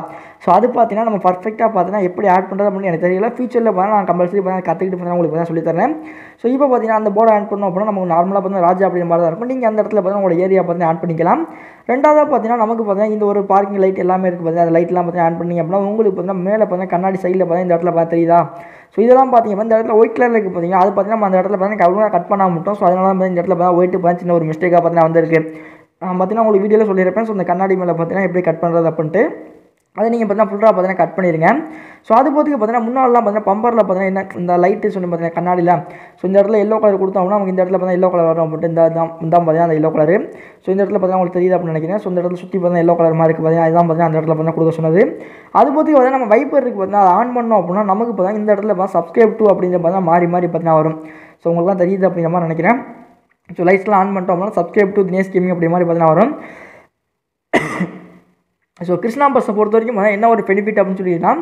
ஸோ அது பார்த்தீங்கன்னா நம்ம பர்ஃபெக்டாக பார்த்தீங்கன்னா எப்படி ஆட் பண்ணுறது அப்படின்னு எனக்கு தெரியல ஃபியூச்சரில் பார்த்தீங்கன்னா நான் கம்பல்சரி பார்த்தீங்கன்னா கற்றுக்கிட்டு பார்த்தீங்கன்னா உங்களுக்கு பார்த்தீங்கன்னா சொல்லித்தரேன் ஸோ இப்போ பார்த்தீங்கன்னா அந்த போர்டை ஆன் பண்ணோம் அப்படின்னா நமக்கு நார்மலாக பார்த்தீங்கன்னா ராஜா அப்படின்னு மாதிரி தான் இருக்கும் நீங்கள் அந்த இடத்துல பார்த்தீங்கன்னா உங்களோட ஏரியா பார்த்து ஆன் பண்ணிக்கலாம் ரெண்டாவது பார்த்தீங்கன்னா நமக்கு பார்த்தீங்கன்னா இந்த ஒரு பார்க்கிங் லைட் எல்லாமே இருக்குது பார்த்தீங்கன்னா அந்த லைட்லாம் பார்த்தீங்கன்னா ஆன் பண்ணி அப்படின்னா உங்களுக்கு பார்த்தீங்கன்னா மேலே பார்த்தீங்கன்னா கண்ணாடி சைடில் பார்த்தீங்கன்னா இந்த இடத்துல பார்த்து தெரியுதா ஸோ இதெல்லாம் பார்த்தீங்கன்னா இந்த இடத்துல ஒயிட் கலர் இருக்குது பார்த்தீங்கன்னா அது பார்த்தீங்கன்னா அந்த இடத்துல பார்த்தீங்கன்னா கவுலாக கட் பண்ணாமல் மட்டும் ஸோ அதனால இந்த இடத்துல பார்த்தா ஒயிட்டு பார்த்து சின்ன ஒரு மிஸ்டேக்காக பார்த்தீங்கன்னா வந்திருக்கு நான் பார்த்தீங்கன்னா உங்களுக்கு வீடியோவில் சொல்லியிருப்பேன் ஸோ இந்த கண்ணாடி மேலே பார்த்தீங்கன்னா எப்படி கட் பண்ணுறது அப்படின்ட்டு அதை நீங்கள் பார்த்தீங்கன்னா ஃபுல்லாக பார்த்தீங்கன்னா கட் பண்ணிடுங்க ஸோ அது போகிறதுக்கு பார்த்தீங்கன்னா முன்னாலலாம் பார்த்தீங்கன்னா பம்பரில் பார்த்தீங்கன்னா என்ன இந்த லைட்டு சொன்ன பார்த்தீங்கன்னா கண்ணாடியில் ஸோ இந்த இடத்துல எல்லோ கலர் கொடுத்தோம்னா அவங்க இந்த இடத்துல பார்த்தீங்கன்னா எல்லோ கலர் வரும் அப்படின்ட்டு இந்த தான் இந்த பார்த்தீங்கன்னா அந்த எல்லோ கலர் ஸோ இந்த இடத்துல பார்த்தீங்கன்னா உங்களுக்கு தெரியுது அப்படின்னு நினைக்கிறேன் ஸோ இந்த இடத்துல சுற்றி பார்த்தீங்கன்னா எல்லோ கலர் மாதிரி இருக்குது பார்த்தீங்கன்னா அதுதான் பார்த்தீங்கன்னா அந்த இடத்துல பார்த்தீங்கன்னா கொடுக்க சொன்னது அது போகிறதுக்கு பார்த்தீங்கன்னா நம்ம வைப்பர் இருக்குது பார்த்தீங்கன்னா அதை ஆன் பண்ணோம் அப்படின்னா நமக்கு பார்த்தீங்கன்னா இந்த இடத்துல பார்த்தா சப்ஸ்கிரைப் டூ அப்படின்ற பார்த்தா மாறி மாறி பார்த்தீங்கன்னா வரும் ஸோ உங்களுக்குலாம் தெரியுது அப்படிங்கிற மாதிரி நினைக்கிறேன் ஸோ லைட்ஸ்லாம் ஆன் பண்ணிட்டோம் அப்படின்னா சப்ஸ்கிரைப் டூ தினேஷ் கேமிங் அப்படி மாதிரி பார்த்தீங்கன்னா வரும் ஸோ கிருஷ்ணா பஸ்ஸை பொறுத்த வரைக்கும் என்ன ஒரு பெனிஃபிட் அப்படின்னு சொல்லிட்டுனா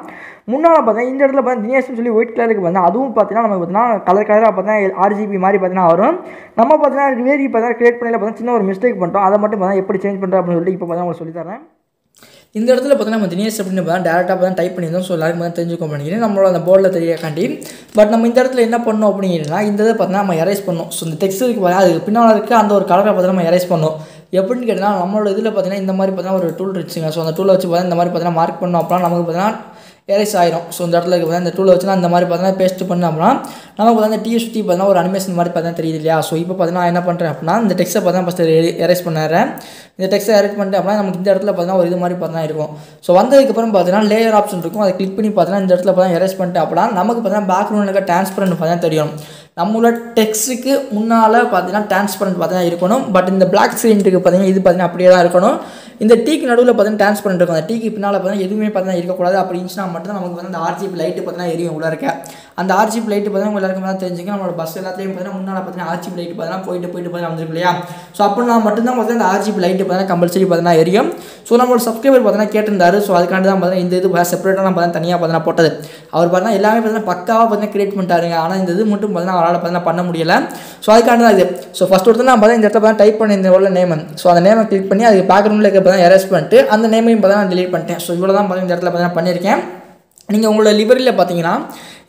முன்னால் பார்த்தா இந்த இடத்துல பார்த்தா தினேஷ்னு சொல்லி ஒயிட் கலருக்கு பார்த்தா அதுவும் பார்த்தீங்கன்னா நமக்கு பார்த்தீங்கன்னா கலர் கலராக பார்த்தீங்கன்னா ஆர்ஜிபி மாதிரி பார்த்தீங்கன்னா வரும் நம்ம பார்த்தீங்கன்னா வேரி பார்த்தா கிரியேட் பண்ணல பார்த்தீங்கன்னா சின்ன ஒரு மிஸ்டேக் பண்ணுறோம் அதை மட்டும் பார்த்தா எப்படி சேஞ்ச் பண்ணுறோம் அப்படின்னு சொல்லிட்டு இப்போ பார்த்தா உங்களுக்கு சொல்லித்தரேன் இந்த இடத்துல பார்த்தீங்கன்னா நம்ம தினேஷ் அப்படின்னு பார்த்தா டேரெக்டாக பார்த்தா டைப் பண்ணியிருந்தோம் ஸோ எல்லாருக்கும் வந்து தெரிஞ்சுக்க பண்ணிக்கிறேன் நம்மளோட அந்த போர்டில் தெரியாக்காண்டி பட் நம்ம இந்த இடத்துல என்ன பண்ணோம் அப்படிங்கிறதுனா இந்த இதை பார்த்தீங்கன்னா நம்ம எரேஸ் பண்ணோம் ஸோ இந்த டெக்ஸ்ட் இருக்குது அது பின்னால் இருக்க அந்த ஒரு கலரை பார்த்தா நம்ம எரேஸ் பண்ணோம் எப்படின்னு கேட்டால் நம்மளோட இதில் பார்த்தீங்கன்னா இந்த மாதிரி பார்த்தீங்கன்னா ஒரு டூல் இருந்துச்சுங்க ஸோ அந்த டூலை வச்சு பார்த்தா இந்த மாதிரி பார்த்தீங்கன்னா மார்க் பண்ணோம் அப்படின்னா நமக்கு பார்த்தீங்கன்னா எரேஸ் ஆயிரும் ஸோ இந்த இடத்துல பார்த்தா இந்த டூலை வச்சுனா அந்த மாதிரி பார்த்தீங்கன்னா பேஸ்ட் பண்ணோம் அப்படின்னா நமக்கு பார்த்தீங்கன்னா டீ சுற்றி பார்த்தீங்கன்னா ஒரு அனிமேஷன் மாதிரி பார்த்தா தெரியுது இல்லையா ஸோ இப்போ பார்த்தீங்கன்னா என்ன பண்ணுறேன் அப்படின்னா இந்த டெக்ஸ்ட்டை பார்த்தா ஃபஸ்ட்டு எரேஸ் பண்ணுறேன் இந்த டெக்ஸ்ட்டை எரேஸ் பண்ணிட்டு அப்படின்னா நமக்கு இந்த இடத்துல பார்த்தீங்கன்னா ஒரு இது மாதிரி பார்த்தா இருக்கும் ஸோ வந்ததுக்கப்புறம் பார்த்தீங்கன்னா லேயர் ஆப்ஷன் இருக்கும் அதை கிளிக் பண்ணி பார்த்தீங்கன்னா இந்த இடத்துல பார்த்தா எரேஸ் பண்ணிட்டு அப்படின்னா நமக்கு பார்த்தீங்கன்னா பேக்ரவுண்டில் இருக்க டிரான்ஸ்பரண்ட் பார்த்தீங்கன்னா தெரியும் நம்மளோட டெக்ஸ்ட்டுக்கு முன்னால் பார்த்தீங்கன்னா டிரான்ஸ்பரண்ட் பார்த்தீங்கன்னா இருக்கணும் பட் இந்த பிளாக் ஸ்க்ரீனுக்கு பார்த்தீங்கன்னா இது பார்த்தீங்கன்னா அப்படியே தான் இருக்கணும் இந்த டீக்கு நடுவில் பார்த்தீங்கன்னா டிரான்ஸ்பரண்ட் இருக்கும் அந்த டீக்கு பின்னால் பார்த்தீங்கன்னா எதுவுமே பார்த்தீங்கன்னா இருக்கக்கூடாது அப்படி இருந்துச்சுன்னா மட்டும் நமக்கு வந்து அந்த ஆர்ஜிபி லைட்டு பார்த்தீங்கன்னா எரியும் உள்ள இருக்க அந்த ஆர்ஜிபி லைட்டு பார்த்தீங்கன்னா எல்லாருக்கும் தான் நம்மளோட பஸ் எல்லாத்தையும் பார்த்தீங்கன்னா முன்னால் பார்த்தீங்கன்னா ஆர்ஜிபி லைட்டு பார்த்தீங்கன்னா போயிட்டு போயிட்டு பார்த்தீங்கன்னா வந்துருக்கு இல்லையா ஸோ அப்படின்னா மட்டும்தான் பார்த்தீங்கன்னா அந்த ஆர்ஜிபி லைட்டு பார்த்தீங்கன்னா கம்பல்சரி பார்த்தீங்கன்னா எரியும் ஸோ நம்மளோட சப்ஸ்கிரைபர் பார்த்தீங்கன்னா கேட்டிருந்தாரு ஸோ அதுக்காண்டி தான் பார்த்தீங்கன்னா இந்த இது செப்பரேட்டாக நான் பார்த்தா தனியாக பார்த்தீங்கன்னா போட்டது அவர் பார்த்தீங்கன்னா எல்லாமே பார்த்தீங்கன்னா பக்காவாக பார்த்தீங்கன்னா கிரியேட் பண்ணிட்டாருங்க ஆனால் இந்த இது மட்டும் பார்த்தீங்கன்னா அவரால் பார்த்தீங்கன்னா பண்ண முடியலை ஸோ அதுக்காண்டி தான் இது ஸோ ஃபஸ்ட் ஒருத்தர் நான் பார்த்தா இந்த இடத்துல பார்த்தா டைப் பண்ணி இந்த உள்ள நேம் ஸோ அந்த நேமை கிளிக் பண்ணி அதுக்கு பேக்ரவுண்டில் இருக்க பார்த்தீங்கன்னா எரேஸ் பண்ணிட்டு அந்த நேமையும் பார்த்தீங்கன்னா நான் டிலீட் பண்ணிட்டேன் ஸோ இவ்வளோ தான் பார்த்தீங்கன்னா இந்த இடத்துல பார்த்தீங்கன்னா பண்ணியிருக்கேன் நீங்கள் உங்களோட லிவரில் பார்த்தீங்கன்னா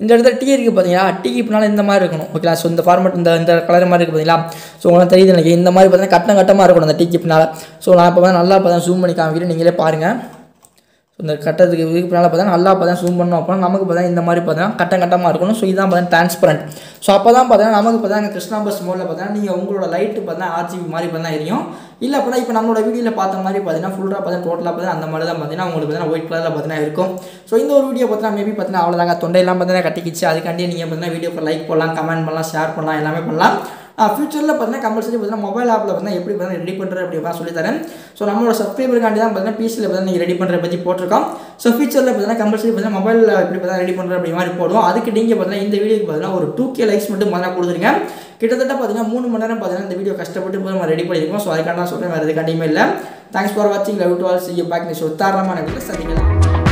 இந்த இடத்துல டீ இருக்குது பார்த்தீங்களா டீக்கு பின்னால் இந்த மாதிரி இருக்கணும் ஓகேங்களா ஸோ இந்த ஃபார்மெட் இந்த இந்த கலர் மாதிரி இருக்குது பார்த்தீங்களா ஸோ உங்களால் தெரியுது எனக்கு இந்த மாதிரி பார்த்தீங்கன்னா கட்டம் கட்டமாக இருக்கணும் அந்த டீக்கு பின்னால் ஸோ நான் இப்போ நல்லா பார்த்தா ஜூம் பண்ணி காமிக்கிறேன் நீங்களே பாருங்கள் ஸோ இந்த கட்டத்துக்கு இதுக்கு பின்னால் பார்த்தா நல்லா பார்த்தா ஸூம் பண்ணோம் அப்படின்னா நமக்கு பார்த்தா இந்த மாதிரி பார்த்தா கட்டம் கட்டமாக இருக்கணும் ஸோ இதான் பார்த்தா டிரான்ஸ்பரண்ட் ஸோ அப்போ தான் பார்த்தீங்கன்னா நமக்கு பார்த்தா கிருஷ்ணா பஸ் மோடில் பார்த்தீங்கன்னா நீங்கள் உங்களோட லைட்டு பார்த்தா ஆர்ஜிபி மாதிரி பார்த்தா எரியும் இல்லை அப்படின்னா இப்போ நம்மளோட வீடியோவில் பார்த்த மாதிரி பார்த்தீங்கன்னா ஃபுல்லாக பார்த்தா டோட்டலாக பார்த்தா அந்த மாதிரி தான் பார்த்தீங்கன்னா உங்களுக்கு பார்த்தீங்கன்னா ஒயிட் கலரில் பார்த்தீங்கன்னா இருக்கும் ஸோ இந்த ஒரு வீடியோ பார்த்தீங்கன்னா மேபி பார்த்தீங்கன்னா அவ்வளோதாங்க தொண்டையெல்லாம் பார்த்தீங்கன்னா கட்டிக்கிச்சு அதுக்காண்டி நீங்கள் பார்த்தீங்கன்னா வீடியோக்கு லைக் போடலாம் கமெண்ட் பண்ணலாம் ஷேர் பண்ணலாம் எல்லாமே பண்ணலாம் ஃபியூச்சரில் பார்த்தீங்கன்னா கம்பல்சரி பார்த்தீங்கன்னா மொபைல் ஆப்பில் வந்து எப்படி பார்த்தீங்கன்னா ரெடி பண்ணுற அப்படி சொல்லித்தரேன் ஸோ நம்மளோட சப்ஸ்கிரைபருக்காண்டி தான் பார்த்தீங்கன்னா பிசியில் பார்த்தீங்கன்னா ரெடி பண்ணுற பற்றி போட்டிருக்கோம் ஸோ ஃபியூச்சரில் பார்த்தீங்கன்னா கம்பல்சரி பார்த்தீங்கன்னா மொபைல் எப்படி பார்த்தீங்கன்னா ரெடி பண்ணுற அப்படி மாதிரி போடுவோம் அதுக்கு நீங்கள் பார்த்தீங்கன்னா இந்த வீடியோக்கு பார்த்தீங்கன்னா ஒரு டூ கே லைக்ஸ் மட்டும் பார்த்தீங்கன்னா கொடுத்துருங்க கிட்டத்தட்ட பார்த்தீங்கன்னா மூணு மணி நேரம் பார்த்தீங்கன்னா இந்த வீடியோ கஷ்டப்பட்டு போது நம்ம ரெடி பண்ணியிருக்கோம் ஸோ அதுக்காக நான் சொல்கிறேன் வேறு எதுக்காண்டியுமே இல்லை தேங்க்ஸ் ஃபார் வாட்சிங் love to all see back show தாராளமான சந்திக்கலாம்